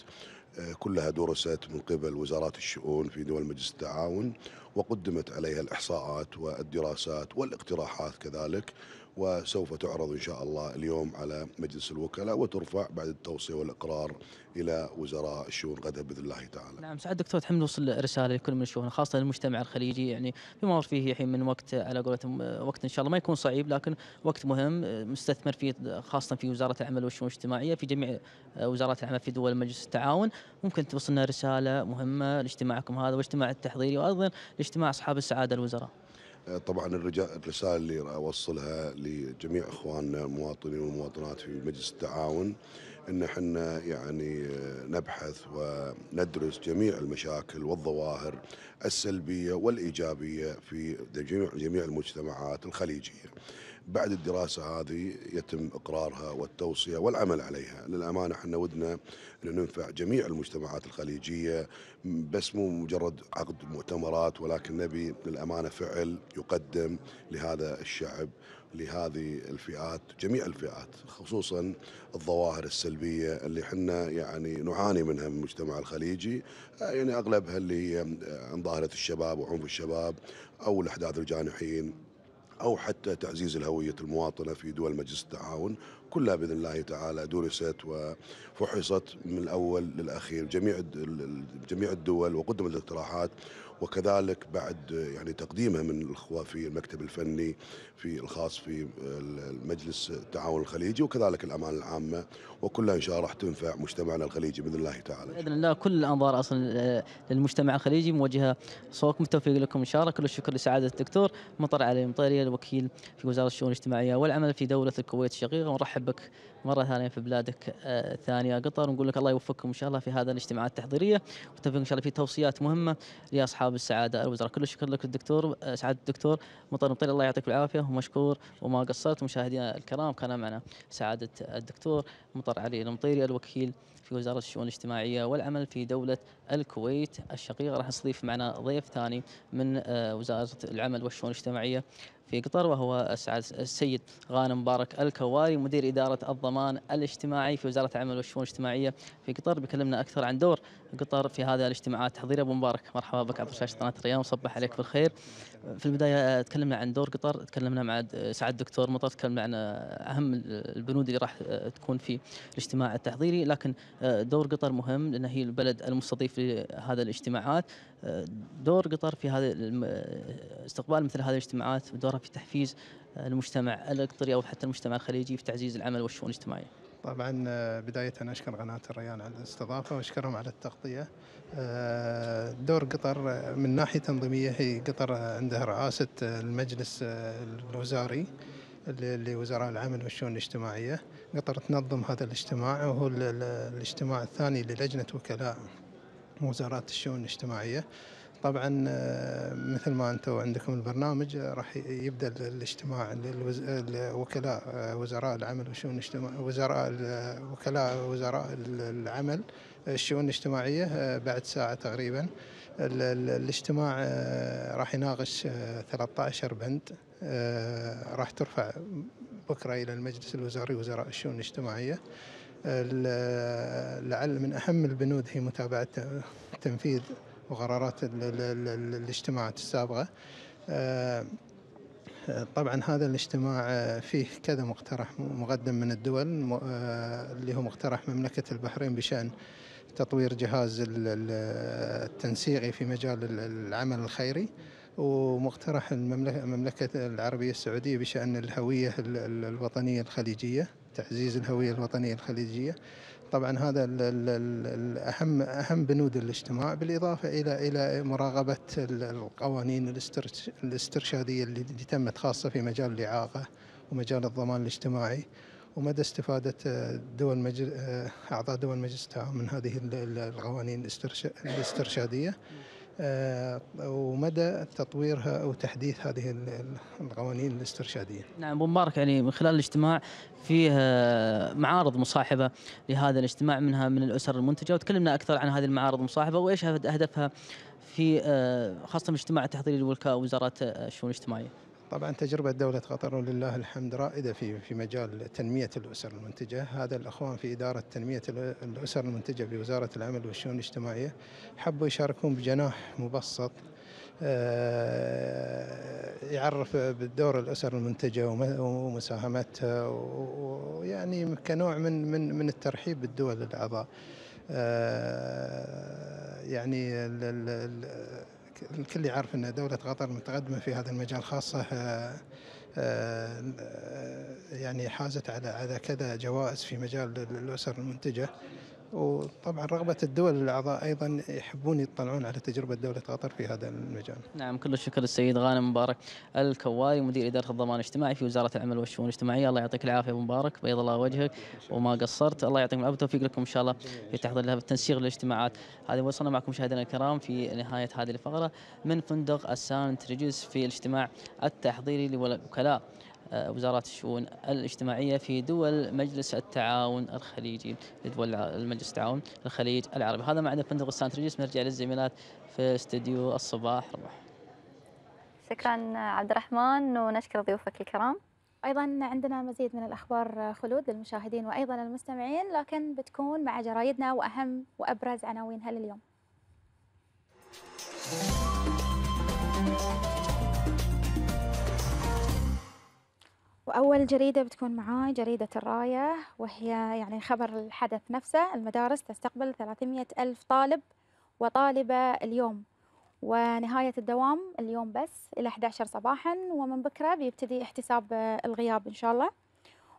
آه، كلها درست من قبل وزارات الشؤون في دول مجلس التعاون وقدمت عليها الإحصاءات والدراسات والاقتراحات كذلك وسوف تعرض إن شاء الله اليوم على مجلس الوكلاء وترفع بعد التوصية والإقرار إلى وزراء الشؤون غدا بإذن الله تعالى نعم سعد دكتور تحمل نوصل رسالة لكل من الشؤون خاصة للمجتمع الخليجي يعني بما مر فيه الحين من وقت على قولتهم وقت إن شاء الله ما يكون صعيب لكن وقت مهم مستثمر فيه خاصة في وزارة العمل والشؤون الاجتماعية في جميع آه، وزارات العمل في دول مجلس التعاون ممكن توصلنا رسالة مهمة لاجتماعكم هذا واجتماع التحضيري وأيضا لاجتماع أصحاب السعادة الوزراء طبعا الرساله اللي اوصلها لجميع اخواننا المواطنين والمواطنات في مجلس التعاون ان احنا يعني نبحث وندرس جميع المشاكل والظواهر السلبيه والايجابيه في جميع جميع المجتمعات الخليجيه. بعد الدراسة هذه يتم إقرارها والتوصية والعمل عليها للأمانة احنا ودنا أن ننفع جميع المجتمعات الخليجية بس مو مجرد عقد مؤتمرات ولكن نبي للأمانة فعل يقدم لهذا الشعب لهذه الفئات جميع الفئات خصوصا الظواهر السلبية اللي حنا يعني نعاني منها من المجتمع الخليجي يعني أغلبها اللي هي عن ظاهرة الشباب وعنف الشباب أو الأحداث الجانحين أو حتى تعزيز الهوية المواطنة في دول مجلس التعاون كلها بإذن الله تعالى درست وفحصت من الأول للأخير جميع جميع الدول وقدمت الاقتراحات وكذلك بعد يعني تقديمها من الاخوه في المكتب الفني في الخاص في المجلس التعاون الخليجي وكذلك الامانه العامه وكلها ان شاء الله راح تنفع مجتمعنا الخليجي باذن الله تعالى. باذن الله كل الانظار اصلا للمجتمع الخليجي موجهه صوتكم متوفيق لكم ان شاء الله كل الشكر لسعاده الدكتور مطر علي مطيري الوكيل في وزاره الشؤون الاجتماعيه والعمل في دوله الكويت الشقيقه ونرحب بك مره ثانيه في بلادك آه، ثانيه قطر ونقول لك الله يوفقكم ان شاء الله في هذا الاجتماعات التحضيريه وتوفيق ان شاء الله في توصيات مهمه لاصحاب السعاده الوزراء كل الشكر لك الدكتور آه، سعاده الدكتور مطر مطير الله يعطيك العافيه ومشكور وما قصرت مشاهدينا الكرام كان معنا سعاده الدكتور مطر علي المطيري الوكيل في وزارة الشؤون الاجتماعية والعمل في دولة الكويت الشقيقة راح نستضيف معنا ضيف ثاني من آه، وزارة العمل والشؤون الاجتماعية في قطر وهو السيد غانم مبارك الكواري مدير إدارة الضمان الاجتماعي في وزارة العمل والشؤون الاجتماعية في قطر بكلمنا أكثر عن دور قطر في هذا الاجتماعات تحضير أبو مبارك مرحبا بك عبر شاشة قناة الريان وصبح عليك بالخير في البدايه تكلمنا عن دور قطر تكلمنا مع سعد الدكتور مطر تكلمنا عن اهم البنود اللي راح تكون في الاجتماع التحضيري لكن آه، دور قطر مهم لان هي البلد المستضيف لهذا الاجتماعات آه، دور قطر في هذا استقبال مثل هذه الاجتماعات ودورها في تحفيز المجتمع القطري او حتى المجتمع الخليجي في تعزيز العمل والشؤون الاجتماعيه طبعا آه، بداية أشكر قناة الريان على الاستضافة وأشكرهم على التغطية آه، دور قطر آه، من ناحية تنظيمية هي قطر عندها رئاسة المجلس الوزاري لوزراء العمل والشؤون الاجتماعية قطر تنظم هذا الاجتماع وهو الاجتماع الثاني للجنة وكلاء وزارات الشؤون الاجتماعية طبعا آه، مثل ما انتم عندكم البرنامج آه، راح يبدا الاجتماع الوكلاء آه، وزراء العمل والشؤون الاجتماعيه وزراء وكلاء وزراء العمل الشؤون الاجتماعيه بعد ساعه تقريبا الاجتماع راح يناقش 13 بند راح ترفع بكره الى المجلس الوزاري وزراء الشؤون الاجتماعيه لعل من اهم البنود هي متابعه تنفيذ وقرارات الاجتماعات السابقة آه، طبعا هذا الاجتماع آه، فيه كذا مقترح مقدم من الدول آه، اللي هو مقترح مملكة البحرين بشأن تطوير جهاز التنسيقي في مجال العمل الخيري ومقترح المملكة العربية السعودية بشأن الهوية الوطنية الخليجية تعزيز الهوية الوطنية الخليجية طبعا هذا الـ الـ الـ اهم اهم بنود الاجتماع بالاضافه الى الى مراقبه القوانين الاسترشاديه اللي تمت خاصه في مجال الاعاقه ومجال الضمان الاجتماعي ومدى استفادة دول مجل... أعضاء دول مجلس التعاون من هذه القوانين الاسترشادية آه، ومدى تطويرها او تحديث هذه القوانين الاسترشاديه. نعم ابو مبارك يعني من خلال الاجتماع فيه آه، معارض مصاحبه لهذا الاجتماع منها من الاسر المنتجه وتكلمنا اكثر عن هذه المعارض المصاحبه وايش هدفها في آه، خاصه الاجتماع التحضيري للوكاله وزاره الشؤون الاجتماعيه. طبعا تجربة دولة قطر ولله الحمد رائدة في في مجال تنمية الأسر المنتجة، هذا الأخوان في إدارة تنمية الأسر المنتجة بوزارة العمل والشؤون الاجتماعية حبوا يشاركون بجناح مبسط آه، يعرف بدور الأسر المنتجة ومساهمتها ويعني كنوع من من من الترحيب بالدول الأعضاء. آه، يعني الكل يعرف أن دولة قطر متقدمة في هذا المجال خاصة آه، آه، يعني حازت على على كذا جوائز في مجال الأسر المنتجة وطبعا رغبة الدول الأعضاء أيضا يحبون يطلعون على تجربة دولة قطر في هذا المجال نعم كل الشكر للسيد غانم مبارك الكواري مدير إدارة الضمان الاجتماعي في وزارة العمل والشؤون الاجتماعية الله يعطيك العافية أبو مبارك بيض الله وجهك وما قصرت الله يعطيكم العافية وتوفيق لكم إن شاء الله في تحضير لها التنسيق للاجتماعات هذه وصلنا معكم مشاهدينا الكرام في نهاية هذه الفقرة من فندق السانت ريجيس في الاجتماع التحضيري لوكلاء وزارات الشؤون الاجتماعية في دول مجلس التعاون الخليجي لدول المجلس التعاون الخليج العربي هذا معنا فندق سانت ريجيس نرجع للزميلات في استديو الصباح روح شكرا عبد الرحمن ونشكر ضيوفك الكرام ايضا عندنا مزيد من الاخبار خلود للمشاهدين وايضا المستمعين لكن بتكون مع جرايدنا واهم وابرز عناوينها لليوم وأول جريدة بتكون معاي جريدة الراية وهي يعني خبر الحدث نفسه المدارس تستقبل 300 ألف طالب وطالبة اليوم ونهاية الدوام اليوم بس إلى 11 صباحا ومن بكرة بيبتدي احتساب الغياب إن شاء الله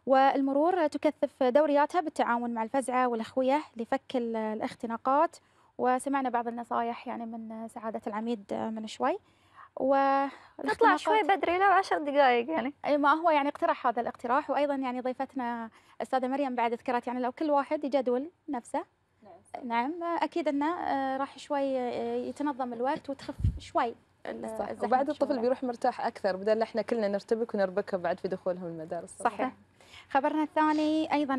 والمرور تكثف دورياتها بالتعاون مع الفزعة والأخوية لفك الاختناقات وسمعنا بعض النصائح يعني من سعادة العميد من شوي و تطلع شوي بدري لو 10 دقائق يعني اي ما هو يعني اقترح هذا الاقتراح وايضا يعني ضيفتنا استاذه مريم بعد ذكرت يعني لو كل واحد يجدول نفسه نعم, نعم اكيد انه آه، راح شوي آه، يتنظم الوقت وتخف شوي وبعد الطفل بيروح مرتاح اكثر بدل احنا كلنا نرتبك ونربكهم بعد في دخولهم المدارس صحيح, صحيح. خبرنا الثاني ايضا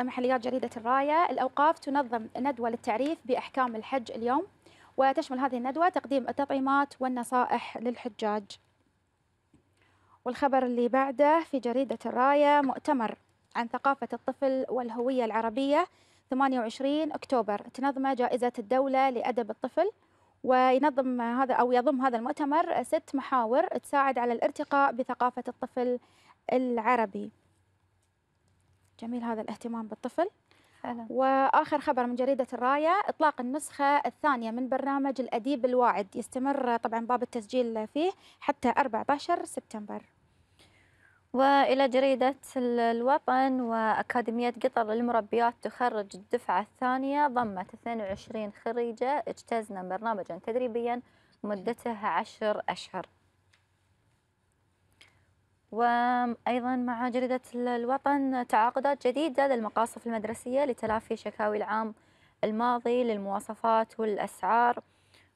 محليات جريده الرايه الاوقاف تنظم ندوه للتعريف باحكام الحج اليوم وتشمل هذه الندوة تقديم التطعيمات والنصائح للحجاج والخبر اللي بعده في جريدة الراية مؤتمر عن ثقافة الطفل والهوية العربية 28 أكتوبر تنظمه جائزة الدولة لأدب الطفل وينظم هذا أو يضم هذا المؤتمر ست محاور تساعد على الارتقاء بثقافة الطفل العربي جميل هذا الاهتمام بالطفل واخر خبر من جريده الرايه اطلاق النسخه الثانيه من برنامج الاديب الواعد يستمر طبعا باب التسجيل فيه حتى 14 سبتمبر والى جريده الوطن واكاديميه قطر للمربيات تخرج الدفعه الثانيه ضمت 22 خريجه اجتزنا برنامجا تدريبيا مدته 10 اشهر وأيضا مع جريدة الوطن تعاقدات جديدة للمقاصف المدرسية لتلافي شكاوي العام الماضي للمواصفات والأسعار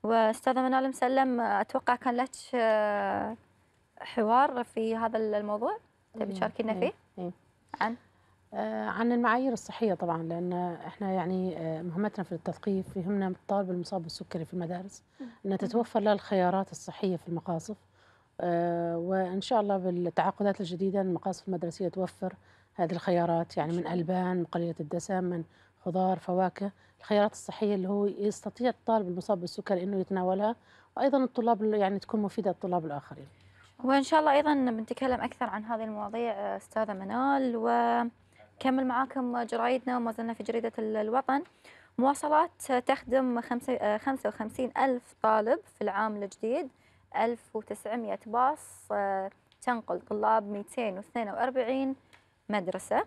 وأستاذة منال مسلم أتوقع كان لك آه، حوار في هذا الموضوع تبي تشاركينا فيه؟ عن آه، عن المعايير الصحية طبعا لأن احنا يعني آه، مهمتنا في التثقيف يهمنا الطالب المصاب بالسكري في المدارس أن تتوفر له الخيارات الصحية في المقاصف آه، وإن شاء الله بالتعاقدات الجديدة المقاصف المدرسية توفر هذه الخيارات يعني من ألبان من قليلة الدسم من خضار فواكه الخيارات الصحية اللي هو يستطيع الطالب المصاب بالسكر إنه يتناولها وأيضا الطلاب يعني تكون مفيدة للطلاب الآخرين وإن شاء الله أيضا بنتكلم أكثر عن هذه المواضيع آه، أستاذة منال وكمل معاكم جرايدنا وما زلنا في جريدة الوطن مواصلات تخدم 55 آه، ألف طالب في العام الجديد 1900 باص آه، تنقل طلاب 242 مدرسة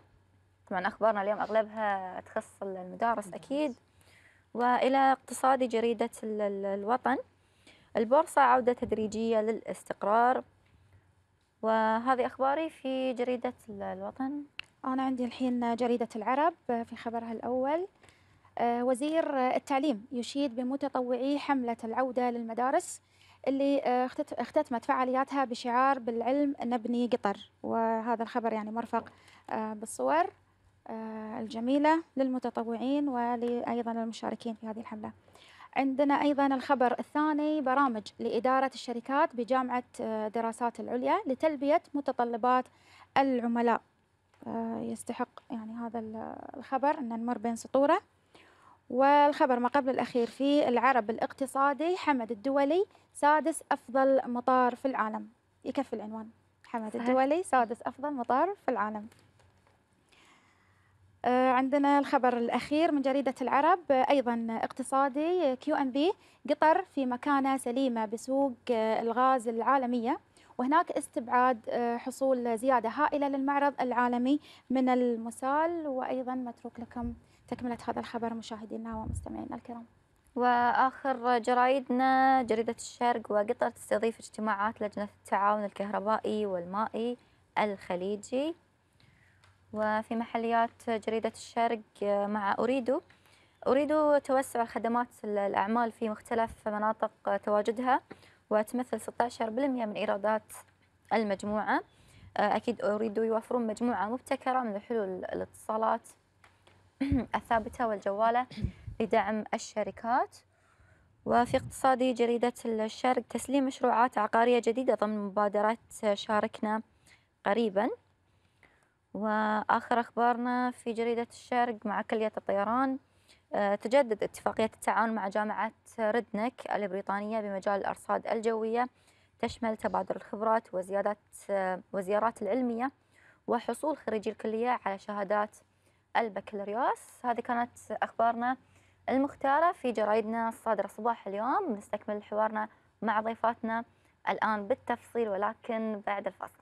طبعا أخبارنا اليوم أغلبها تخص المدارس أكيد وإلى اقتصادي جريدة الوطن البورصة عودة تدريجية للاستقرار وهذه أخباري في جريدة الوطن أنا عندي الحين جريدة العرب في خبرها الأول آه، وزير التعليم يشيد بمتطوعي حملة العودة للمدارس اللي آه، اختتمت فعالياتها بشعار بالعلم نبني قطر وهذا الخبر يعني مرفق آه، بالصور آه، الجميلة للمتطوعين وأيضا للمشاركين في هذه الحملة عندنا أيضا الخبر الثاني برامج لإدارة الشركات بجامعة دراسات العليا لتلبية متطلبات العملاء يستحق يعني هذا الخبر أن نمر بين سطوره والخبر ما قبل الأخير في العرب الاقتصادي حمد الدولي سادس أفضل مطار في العالم يكفي العنوان حمد صحيح. الدولي سادس أفضل مطار في العالم آه، عندنا الخبر الأخير من جريدة العرب آه، أيضا اقتصادي آه، كيو أم بي قطر في مكانة سليمة بسوق الغاز العالمية وهناك استبعاد حصول زيادة هائلة للمعرض العالمي من المسال وأيضا متروك لكم تكملة هذا الخبر مشاهدينا ومستمعينا الكرام وآخر جرايدنا جريدة الشرق وقطر تستضيف اجتماعات لجنة التعاون الكهربائي والمائي الخليجي وفي محليات جريدة الشرق مع أريدو أريدو توسع خدمات الأعمال في مختلف مناطق تواجدها وتمثل 16% من إيرادات المجموعة أكيد أريدو يوفرون مجموعة مبتكرة من حلول الاتصالات الثابتة والجوالة لدعم الشركات وفي اقتصادي جريدة الشرق تسليم مشروعات عقارية جديدة ضمن مبادرة شاركنا قريبا وآخر أخبارنا في جريدة الشرق مع كلية الطيران آه، تجدد اتفاقية التعاون مع جامعة ردنك البريطانية بمجال الأرصاد الجوية تشمل تبادل الخبرات وزيادات آه، وزيارات العلمية وحصول خريجي الكلية على شهادات البكالوريوس هذه كانت أخبارنا المختارة في جرايدنا الصادرة صباح اليوم نستكمل حوارنا مع ضيفاتنا الآن بالتفصيل ولكن بعد الفاصل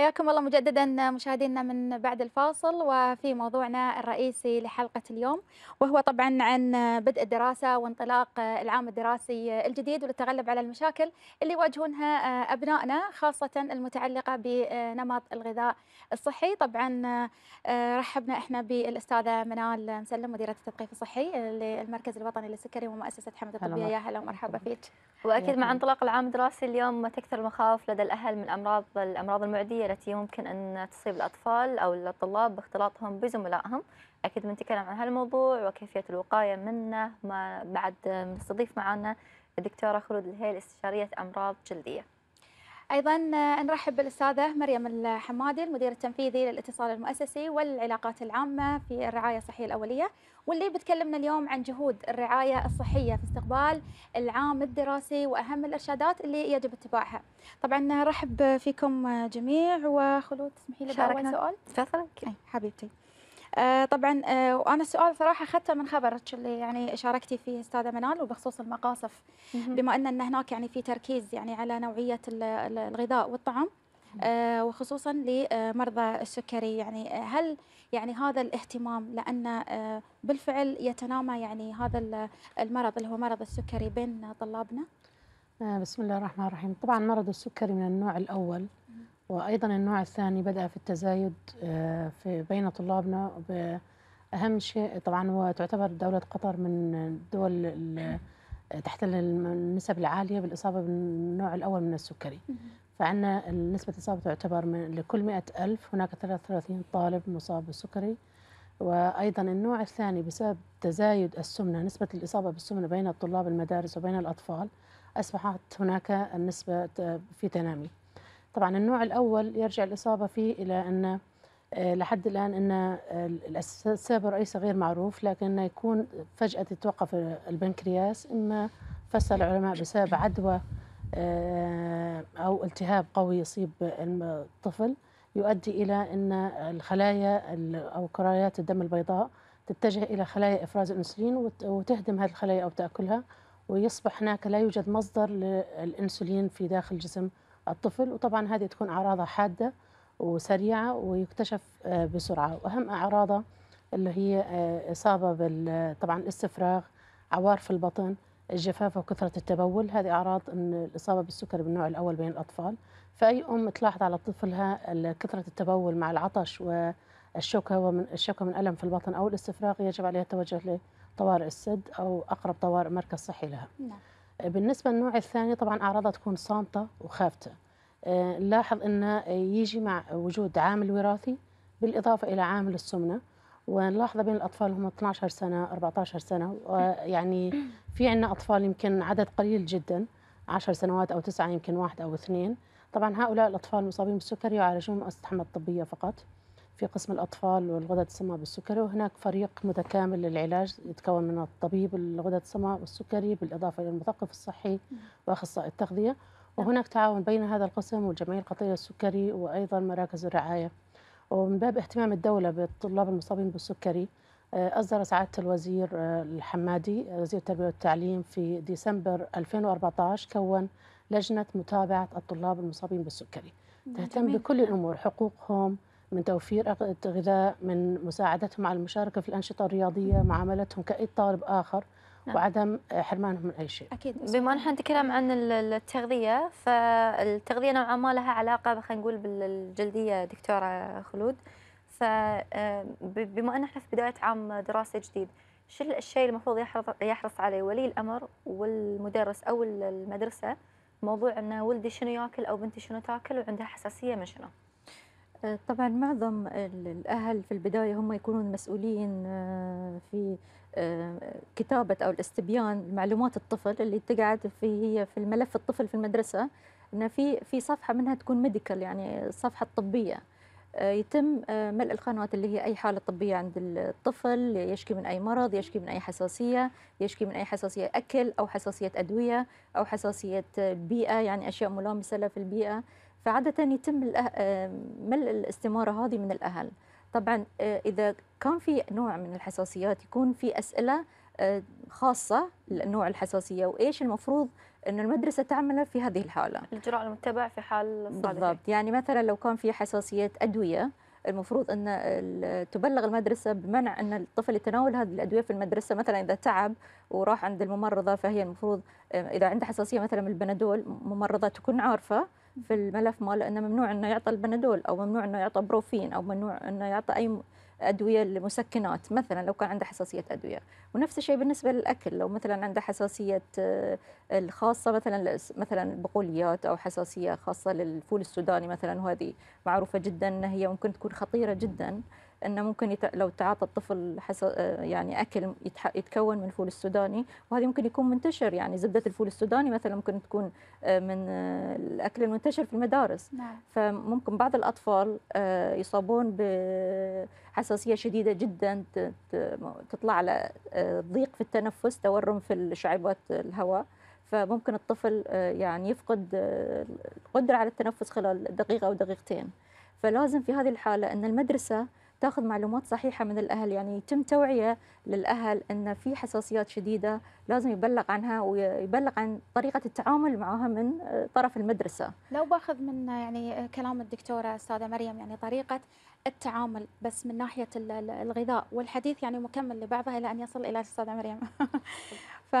حياكم الله مجددا مشاهدينا من بعد الفاصل وفي موضوعنا الرئيسي لحلقة اليوم وهو طبعا عن بدء الدراسة وانطلاق العام الدراسي الجديد وللتغلب على المشاكل اللي يواجهونها أبنائنا خاصة المتعلقة بنمط الغذاء الصحي طبعا آه، رحبنا احنا بالأستاذة منال مسلم مديرة التثقيف الصحي للمركز الوطني للسكري ومؤسسة حمد الطبية يا هلا ومرحبا فيك وأكيد مع انطلاق العام الدراسي اليوم تكثر المخاوف لدى الأهل من أمراض الأمراض المعدية التي ممكن أن تصيب الأطفال أو الطلاب باختلاطهم بزملائهم أكيد بنتكلم عن هالموضوع وكيفية الوقاية منه ما بعد نستضيف معنا الدكتورة خلود الهيل استشارية أمراض جلدية ايضا نرحب بالاستاذه مريم الحمادي المدير التنفيذي للاتصال المؤسسي والعلاقات العامه في الرعايه الصحيه الاوليه واللي بتكلمنا اليوم عن جهود الرعايه الصحيه في استقبال العام الدراسي واهم الارشادات اللي يجب اتباعها. طبعا نرحب فيكم جميع وخلود تسمحي لي باول سؤال؟ تفضلي حبيبتي. آه، طبعا آه، وانا السؤال صراحه اخذته من خبرك اللي يعني شاركتي فيه استاذه منال وبخصوص المقاصف بما ان, أن هناك يعني في تركيز يعني على نوعيه الغذاء والطعام آه، وخصوصا لمرضى السكري يعني هل يعني هذا الاهتمام لان بالفعل يتنامى يعني هذا المرض اللي هو مرض السكري بين طلابنا؟ بسم الله الرحمن الرحيم، طبعا مرض السكري من النوع الاول وأيضا النوع الثاني بدأ في التزايد آه، في بين طلابنا أهم شيء طبعا هو تعتبر دولة قطر من الدول تحت النسب العالية بالإصابة بالنوع الأول من السكري فعندنا نسبة الإصابة تعتبر من لكل مئة ألف هناك 33 طالب مصاب بالسكري وأيضا النوع الثاني بسبب تزايد السمنة نسبة الإصابة بالسمنة بين طلاب المدارس وبين الأطفال أصبحت هناك النسبة آه، في تنامي طبعا النوع الأول يرجع الإصابة فيه إلى أن آه، لحد الآن أن آه، السبب الرئيسي غير معروف لكن يكون فجأة تتوقف البنكرياس إما فسر العلماء بسبب عدوى آه، أو التهاب قوي يصيب الطفل يؤدي إلى أن الخلايا أو كريات الدم البيضاء تتجه إلى خلايا إفراز الأنسولين وتهدم هذه الخلايا أو تأكلها ويصبح هناك لا يوجد مصدر للأنسولين في داخل الجسم الطفل وطبعا هذه تكون أعراضها حادة وسريعة ويكتشف آه، بسرعة وأهم أعراضها اللي هي آه، إصابة بال طبعا استفراغ عوار في البطن الجفاف وكثرة التبول هذه أعراض الإصابة بالسكر بالنوع الأول بين الأطفال فأي أم تلاحظ على طفلها كثرة التبول مع العطش والشوكة ومن الشوكة من ألم في البطن أو الاستفراغ يجب عليها التوجه لطوارئ السد أو أقرب طوارئ مركز صحي لها نعم. بالنسبة للنوع الثاني طبعا أعراضها تكون صامتة وخافتة آه، نلاحظ أنه يجي مع وجود عامل وراثي بالإضافة إلى عامل السمنة ونلاحظه بين الأطفال هم 12 سنة 14 سنة ويعني في عندنا أطفال يمكن عدد قليل جدا 10 سنوات أو تسعة يمكن واحد أو اثنين طبعا هؤلاء الأطفال مصابين بالسكري يعالجون مؤسسة حمد الطبية فقط في قسم الأطفال والغدد الصماء بالسكري وهناك فريق متكامل للعلاج يتكون من الطبيب الغدد الصماء والسكري بالإضافة إلى المثقف الصحي وأخصائي التغذية وهناك تعاون بين هذا القسم والجمعية القطرية للسكري وأيضا مراكز الرعاية ومن باب اهتمام الدولة بالطلاب المصابين بالسكري آه، أصدر سعادة الوزير آه، الحمادي آه، وزير التربية والتعليم في ديسمبر 2014 كون لجنة متابعة الطلاب المصابين بالسكري تهتم بكل الأمور حقوقهم من توفير غذاء من مساعدتهم على المشاركة في الأنشطة الرياضية معاملتهم كأي طالب آخر نعم. وعدم حرمانهم من أي شيء أكيد بما نحن نتكلم عن التغذية فالتغذية نوعا ما لها علاقة خلينا نقول بالجلدية دكتورة خلود فبما آه، أن احنا في بداية عام دراسي جديد شو الشيء المفروض يحرص عليه ولي الأمر والمدرس أو المدرسة موضوع أن ولدي شنو ياكل أو بنتي شنو تاكل وعندها حساسية من شنو؟ طبعا معظم الاهل في البدايه هم يكونون مسؤولين آه، في آه، كتابه او الاستبيان معلومات الطفل اللي تقعد في هي في الملف الطفل في المدرسه ان في في صفحه منها تكون ميديكال يعني صفحه طبيه آه، يتم ملء القنوات اللي هي اي حاله طبيه عند الطفل يشكي من اي مرض يشكي من اي حساسيه يشكي من اي حساسيه اكل او حساسيه ادويه او حساسيه بيئه يعني اشياء ملامسه له في البيئه فعادة يتم ملء الاستمارة هذه من الأهل طبعا آه، إذا كان في نوع من الحساسيات يكون في أسئلة آه، خاصة لنوع الحساسية وإيش المفروض أن المدرسة تعمله في هذه الحالة الإجراء المتبع في حال صادفة بالضبط يعني مثلا لو كان في حساسية أدوية المفروض ان تبلغ المدرسه بمنع ان الطفل يتناول هذه الادويه في المدرسه مثلا اذا تعب وراح عند الممرضه فهي المفروض آه، اذا عنده حساسيه مثلا من البنادول ممرضه تكون عارفه في الملف ماله انه ممنوع انه يعطى البنادول او ممنوع انه يعطى بروفين او ممنوع انه يعطى اي ادويه لمسكنات مثلا لو كان عنده حساسيه ادويه ونفس الشيء بالنسبه للاكل لو مثلا عنده حساسيه آه، الخاصه مثلا مثلا البقوليات او حساسيه خاصه للفول السوداني مثلا وهذه معروفه جدا ان هي ممكن تكون خطيره جدا انه ممكن يت... لو تعاطى الطفل حس... آه، يعني اكل يتح... يتكون من فول السوداني وهذا ممكن يكون منتشر يعني زبده الفول السوداني مثلا ممكن تكون آه، من آه، الاكل المنتشر في المدارس نعم. فممكن بعض الاطفال يصابون بحساسيه شديده جدا تطلع على ضيق في التنفس تورم في شعيبات الهواء فممكن الطفل يعني يفقد القدره على التنفس خلال دقيقه او دقيقتين فلازم في هذه الحاله ان المدرسه تاخذ معلومات صحيحه من الاهل يعني يتم توعيه للاهل ان في حساسيات شديده لازم يبلغ عنها ويبلغ عن طريقه التعامل معها من طرف المدرسه. لو باخذ من يعني كلام الدكتوره استاذه مريم يعني طريقه التعامل بس من ناحيه الغذاء والحديث يعني مكمل لبعضها الى ان يصل الى الاستاذه مريم. ف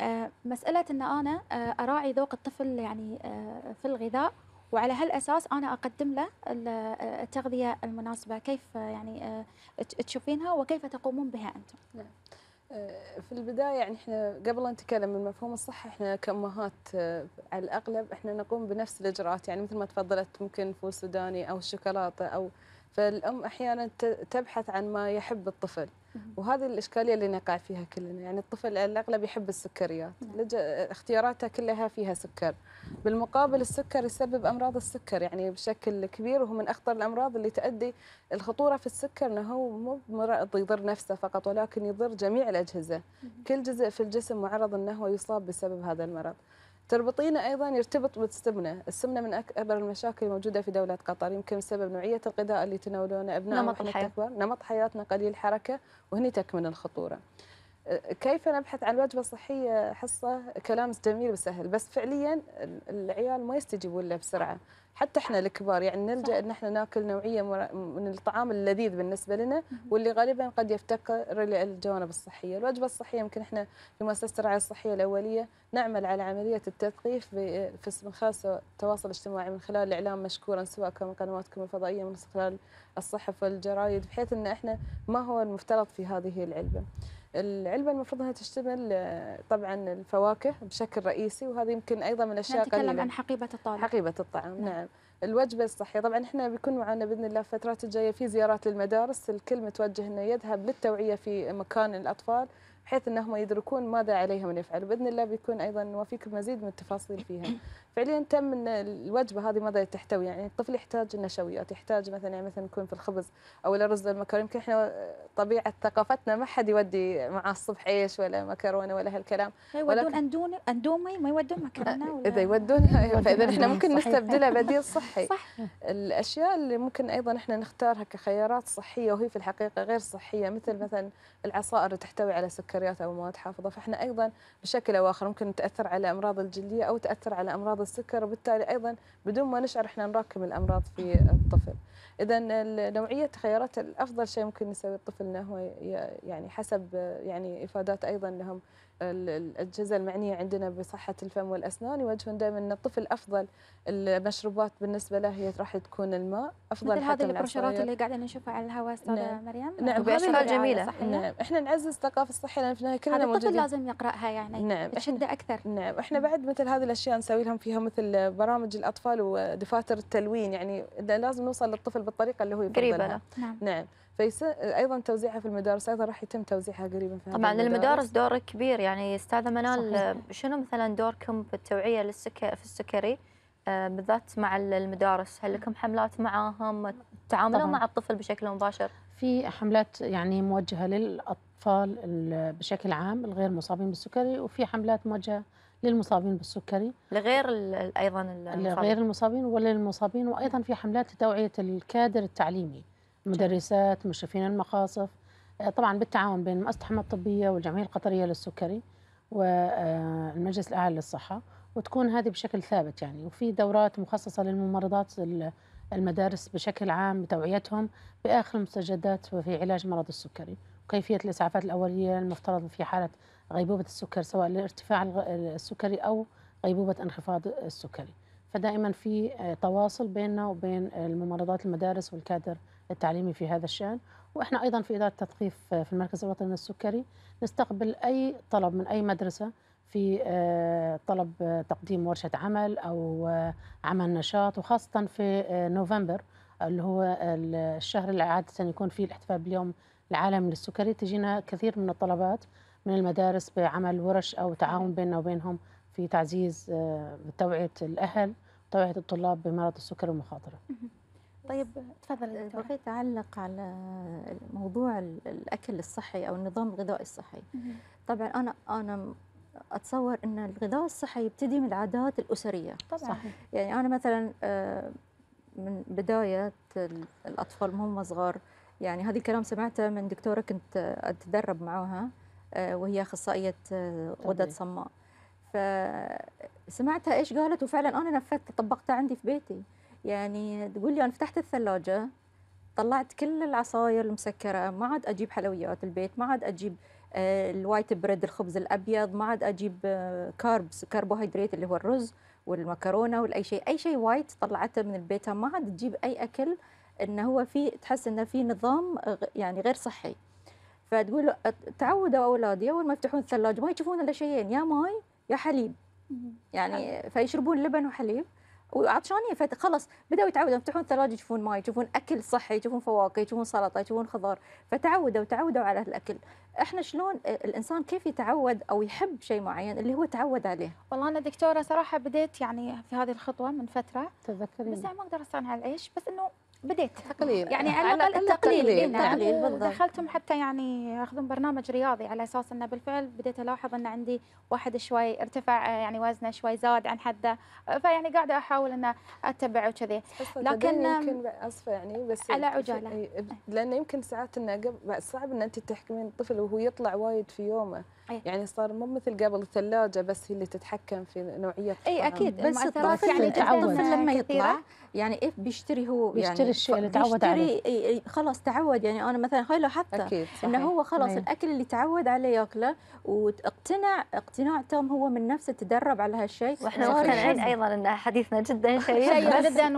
آه، مسألة أن أنا آه، أراعي ذوق الطفل يعني آه، في الغذاء وعلى هالاساس انا اقدم له آه، التغذيه المناسبه كيف آه، يعني آه، تشوفينها وكيف تقومون بها انتم نعم. في البداية يعني احنا قبل أن نتكلم من مفهوم الصحة احنا كأمهات على الأغلب احنا نقوم بنفس الإجراءات يعني مثل ما تفضلت ممكن فول سوداني أو الشوكولاتة أو فالأم أحيانا تبحث عن ما يحب الطفل وهذه الإشكالية اللي نقع فيها كلنا يعني الطفل الأغلب يحب السكريات نعم. اختياراته كلها فيها سكر بالمقابل السكر يسبب أمراض السكر يعني بشكل كبير وهو من أخطر الأمراض اللي تؤدي الخطورة في السكر أنه هو مو مرض يضر نفسه فقط ولكن يضر جميع الأجهزة كل جزء في الجسم معرض أنه يصاب بسبب هذا المرض تربطينه ايضا يرتبط بالسمنه، السمنه من اكبر المشاكل الموجوده في دوله قطر يمكن بسبب نوعيه الغذاء اللي يتناولونه ابنائنا نمط الحياه تكبر. نمط حياتنا قليل الحركه وهني تكمن الخطوره. أه، كيف نبحث عن وجبه صحيه حصه كلام جميل وسهل بس فعليا العيال ما يستجيبون له بسرعه حتى احنا الكبار يعني نلجا ان احنا ناكل نوعيه من الطعام اللذيذ بالنسبه لنا واللي غالبا قد يفتقر للجوانب الصحيه، الوجبه الصحيه يمكن احنا في مؤسسه الرعايه الصحيه الاوليه نعمل على عمليه التثقيف في من خلال التواصل الاجتماعي من خلال الاعلام مشكورا سواء كان من قنواتكم الفضائيه من خلال الصحف والجرايد بحيث ان احنا ما هو المفترض في هذه العلبه. العلبه المفروض انها تشتمل آه، طبعا الفواكه بشكل رئيسي وهذا يمكن ايضا من الاشياء نتكلم عن حقيبه الطعام حقيبه الطعام نعم, نعم. الوجبه الصحيه طبعا احنا بيكون معنا باذن الله الفترات الجايه في زيارات للمدارس الكل متوجه انه يذهب للتوعيه في مكان الاطفال بحيث انهم يدركون ماذا عليهم ان يفعلوا باذن الله بيكون ايضا نوافيكم مزيد من التفاصيل فيها فعليا تم ان الوجبه هذه ماذا تحتوي يعني الطفل يحتاج النشويات يحتاج مثلا يعني مثلا يكون في الخبز او الارز والمكرونه يمكن احنا طبيعه ثقافتنا ما حد يودي معاه الصبح عيش ولا مكرونه ولا هالكلام يودون اندون اندومي ما يودون مكرونه اذا يودون أيوة، فاذا احنا ممكن نستبدلها بديل صحي صح. الاشياء اللي ممكن ايضا احنا نختارها كخيارات صحيه وهي في الحقيقه غير صحيه مثل مثلا العصائر اللي تحتوي على سكريات او مواد حافظه فاحنا ايضا بشكل او اخر ممكن تاثر على امراض الجلديه او تاثر على امراض السكر وبالتالي أيضا بدون ما نشعر إحنا نراكم الأمراض في الطفل إذا نوعية خيارات الأفضل شيء ممكن نسوي الطفل أنه يعني حسب يعني إفادات أيضا لهم الاجهزه المعنيه عندنا بصحه الفم والاسنان يوجهون دائما ان الطفل افضل المشروبات بالنسبه له هي راح تكون الماء افضل مثل هذه البروشرات اللي قاعدين نشوفها على الهواء استاذه نعم. مريم نعم بأشكال جميله نعم احنا نعزز الثقافه الصحيه لان في النهايه كلنا هذا الطفل لازم يقراها يعني نعم تشده اكثر نعم احنا بعد مثل هذه الاشياء نسوي لهم فيها مثل برامج الاطفال ودفاتر التلوين يعني لازم نوصل للطفل بالطريقه اللي هو يفضلها قريبه نعم, نعم. ايضا توزيعها في المدارس ايضا راح يتم توزيعها قريبا في طبعا المدارس دور كبير يعني استاذه منال صحيح. شنو مثلا دوركم بالتوعيه للسكر في السكري آه، بالذات مع المدارس هل لكم حملات معاهم تعاملوا مع الطفل بشكل مباشر في حملات يعني موجهه للاطفال بشكل عام الغير مصابين بالسكري وفي حملات موجهه للمصابين بالسكري لغير ايضا المصابين لغير المصابين وللمصابين وايضا في حملات لتوعيه الكادر التعليمي مدرسات مشرفين المقاصف آه، طبعا بالتعاون بين مؤسسة الحمايه الطبيه والجمعيه القطريه للسكري والمجلس آه، الاعلى للصحه وتكون هذه بشكل ثابت يعني وفي دورات مخصصه للممرضات المدارس بشكل عام بتوعيتهم باخر المستجدات في علاج مرض السكري وكيفيه الاسعافات الاوليه المفترض في حاله غيبوبه السكر سواء لارتفاع السكري او غيبوبه انخفاض السكري فدائما في آه، تواصل بيننا وبين الممرضات المدارس والكادر التعليمي في هذا الشأن وإحنا أيضا في إدارة التثقيف آه، في المركز الوطني للسكري نستقبل أي طلب من أي مدرسة في آه، طلب آه، تقديم ورشة عمل أو عمل نشاط وخاصة في نوفمبر اللي هو الشهر اللي عادة يكون فيه الاحتفال باليوم العالمي للسكري تجينا كثير من الطلبات من المدارس بعمل ورش أو تعاون بيننا وبينهم في تعزيز توعية الأهل توعية الطلاب بمرض السكري والمخاطرة طيب تفضل بغيت اعلق أه. على موضوع الاكل الصحي او النظام الغذائي الصحي طبعا انا انا اتصور ان الغذاء الصحي يبتدي من العادات الاسريه طبعا صحيح. يعني انا مثلا آه، من بدايه الاطفال هم صغار يعني هذه الكلام سمعته من دكتوره كنت اتدرب معاها آه، وهي اخصائيه غدد صماء فسمعتها ايش قالت وفعلا انا نفذت طبقتها عندي في بيتي يعني تقول لي انا فتحت الثلاجه طلعت كل العصاير المسكره ما عاد اجيب حلويات البيت ما عاد اجيب آه، الوايت بريد الخبز الابيض ما عاد اجيب كاربس آه، كربوهيدرات اللي هو الرز والمكرونه والاي شيء اي شيء وايت طلعته من البيت ما عاد تجيب اي اكل انه هو في تحس انه في نظام يعني غير صحي فتقول تعودوا اولادي اول ما يفتحون الثلاجه ما يشوفون الا شيئين يا ماي يا حليب يعني فيشربون لبن وحليب وعطشانين يا خلص خلاص بداوا يتعودوا يفتحون الثلاجه يشوفون ماي يشوفون اكل صحي يشوفون فواكه يشوفون سلطه يشوفون خضار فتعودوا تعودوا على الاكل احنا شلون آه، الانسان كيف يتعود او يحب شيء معين اللي هو تعود عليه والله انا دكتوره صراحه بديت يعني في هذه الخطوه من فتره تذكرين بس يعني ما اقدر استغنى عن العيش بس انه بديت تقليل يعني على الاقل تقليل تقليل, تقليل بالضبط دخلتهم حتى يعني ياخذون برنامج رياضي على اساس انه بالفعل بديت الاحظ ان عندي واحد شوي ارتفع يعني وزنه شوي زاد عن حده فيعني قاعده احاول ان اتبع وكذي لكن يمكن اسفه يعني بس على عجاله لانه يمكن ساعات انه صعب ان انت تحكمين الطفل وهو يطلع وايد في يومه إيه. يعني صار مو مثل قبل الثلاجه بس هي اللي تتحكم في نوعيه اي اكيد بس الطفل يعني الطفل لما يطلع يعني إيه بيشتري هو يعني بيشتري يعني الشيء اللي تعود عليه إيه، إيه، خلاص تعود يعني انا مثلا هاي لاحظت انه هو خلاص الاكل اللي تعود عليه ياكله واقتنع اقتناع تام هو من نفسه تدرب على هالشيء واحنا مقتنعين ايضا ان حديثنا جدا شيء جدا يعني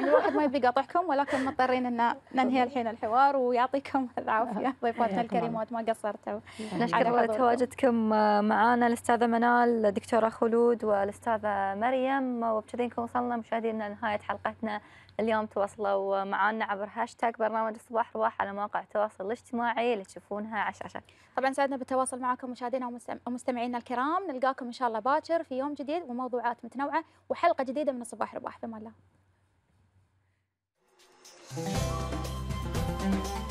الواحد ما يبي يقاطعكم ولكن مضطرين ان ننهي الحين الحوار ويعطيكم العافيه ضيفاتنا الكريمات ما قصرتوا نشكر تواجد تواجدكم معنا الأستاذة منال الدكتورة خلود والأستاذة مريم وبكذا نكون وصلنا مشاهدينا لنهاية حلقتنا اليوم تواصلوا معنا عبر هاشتاج برنامج الصباح رواح على مواقع التواصل الاجتماعي اللي تشوفونها على الشاشة طبعا سعدنا بالتواصل معكم مشاهدينا ومستمعينا الكرام نلقاكم إن شاء الله باكر في يوم جديد وموضوعات متنوعة وحلقة جديدة من الصباح رواح في الله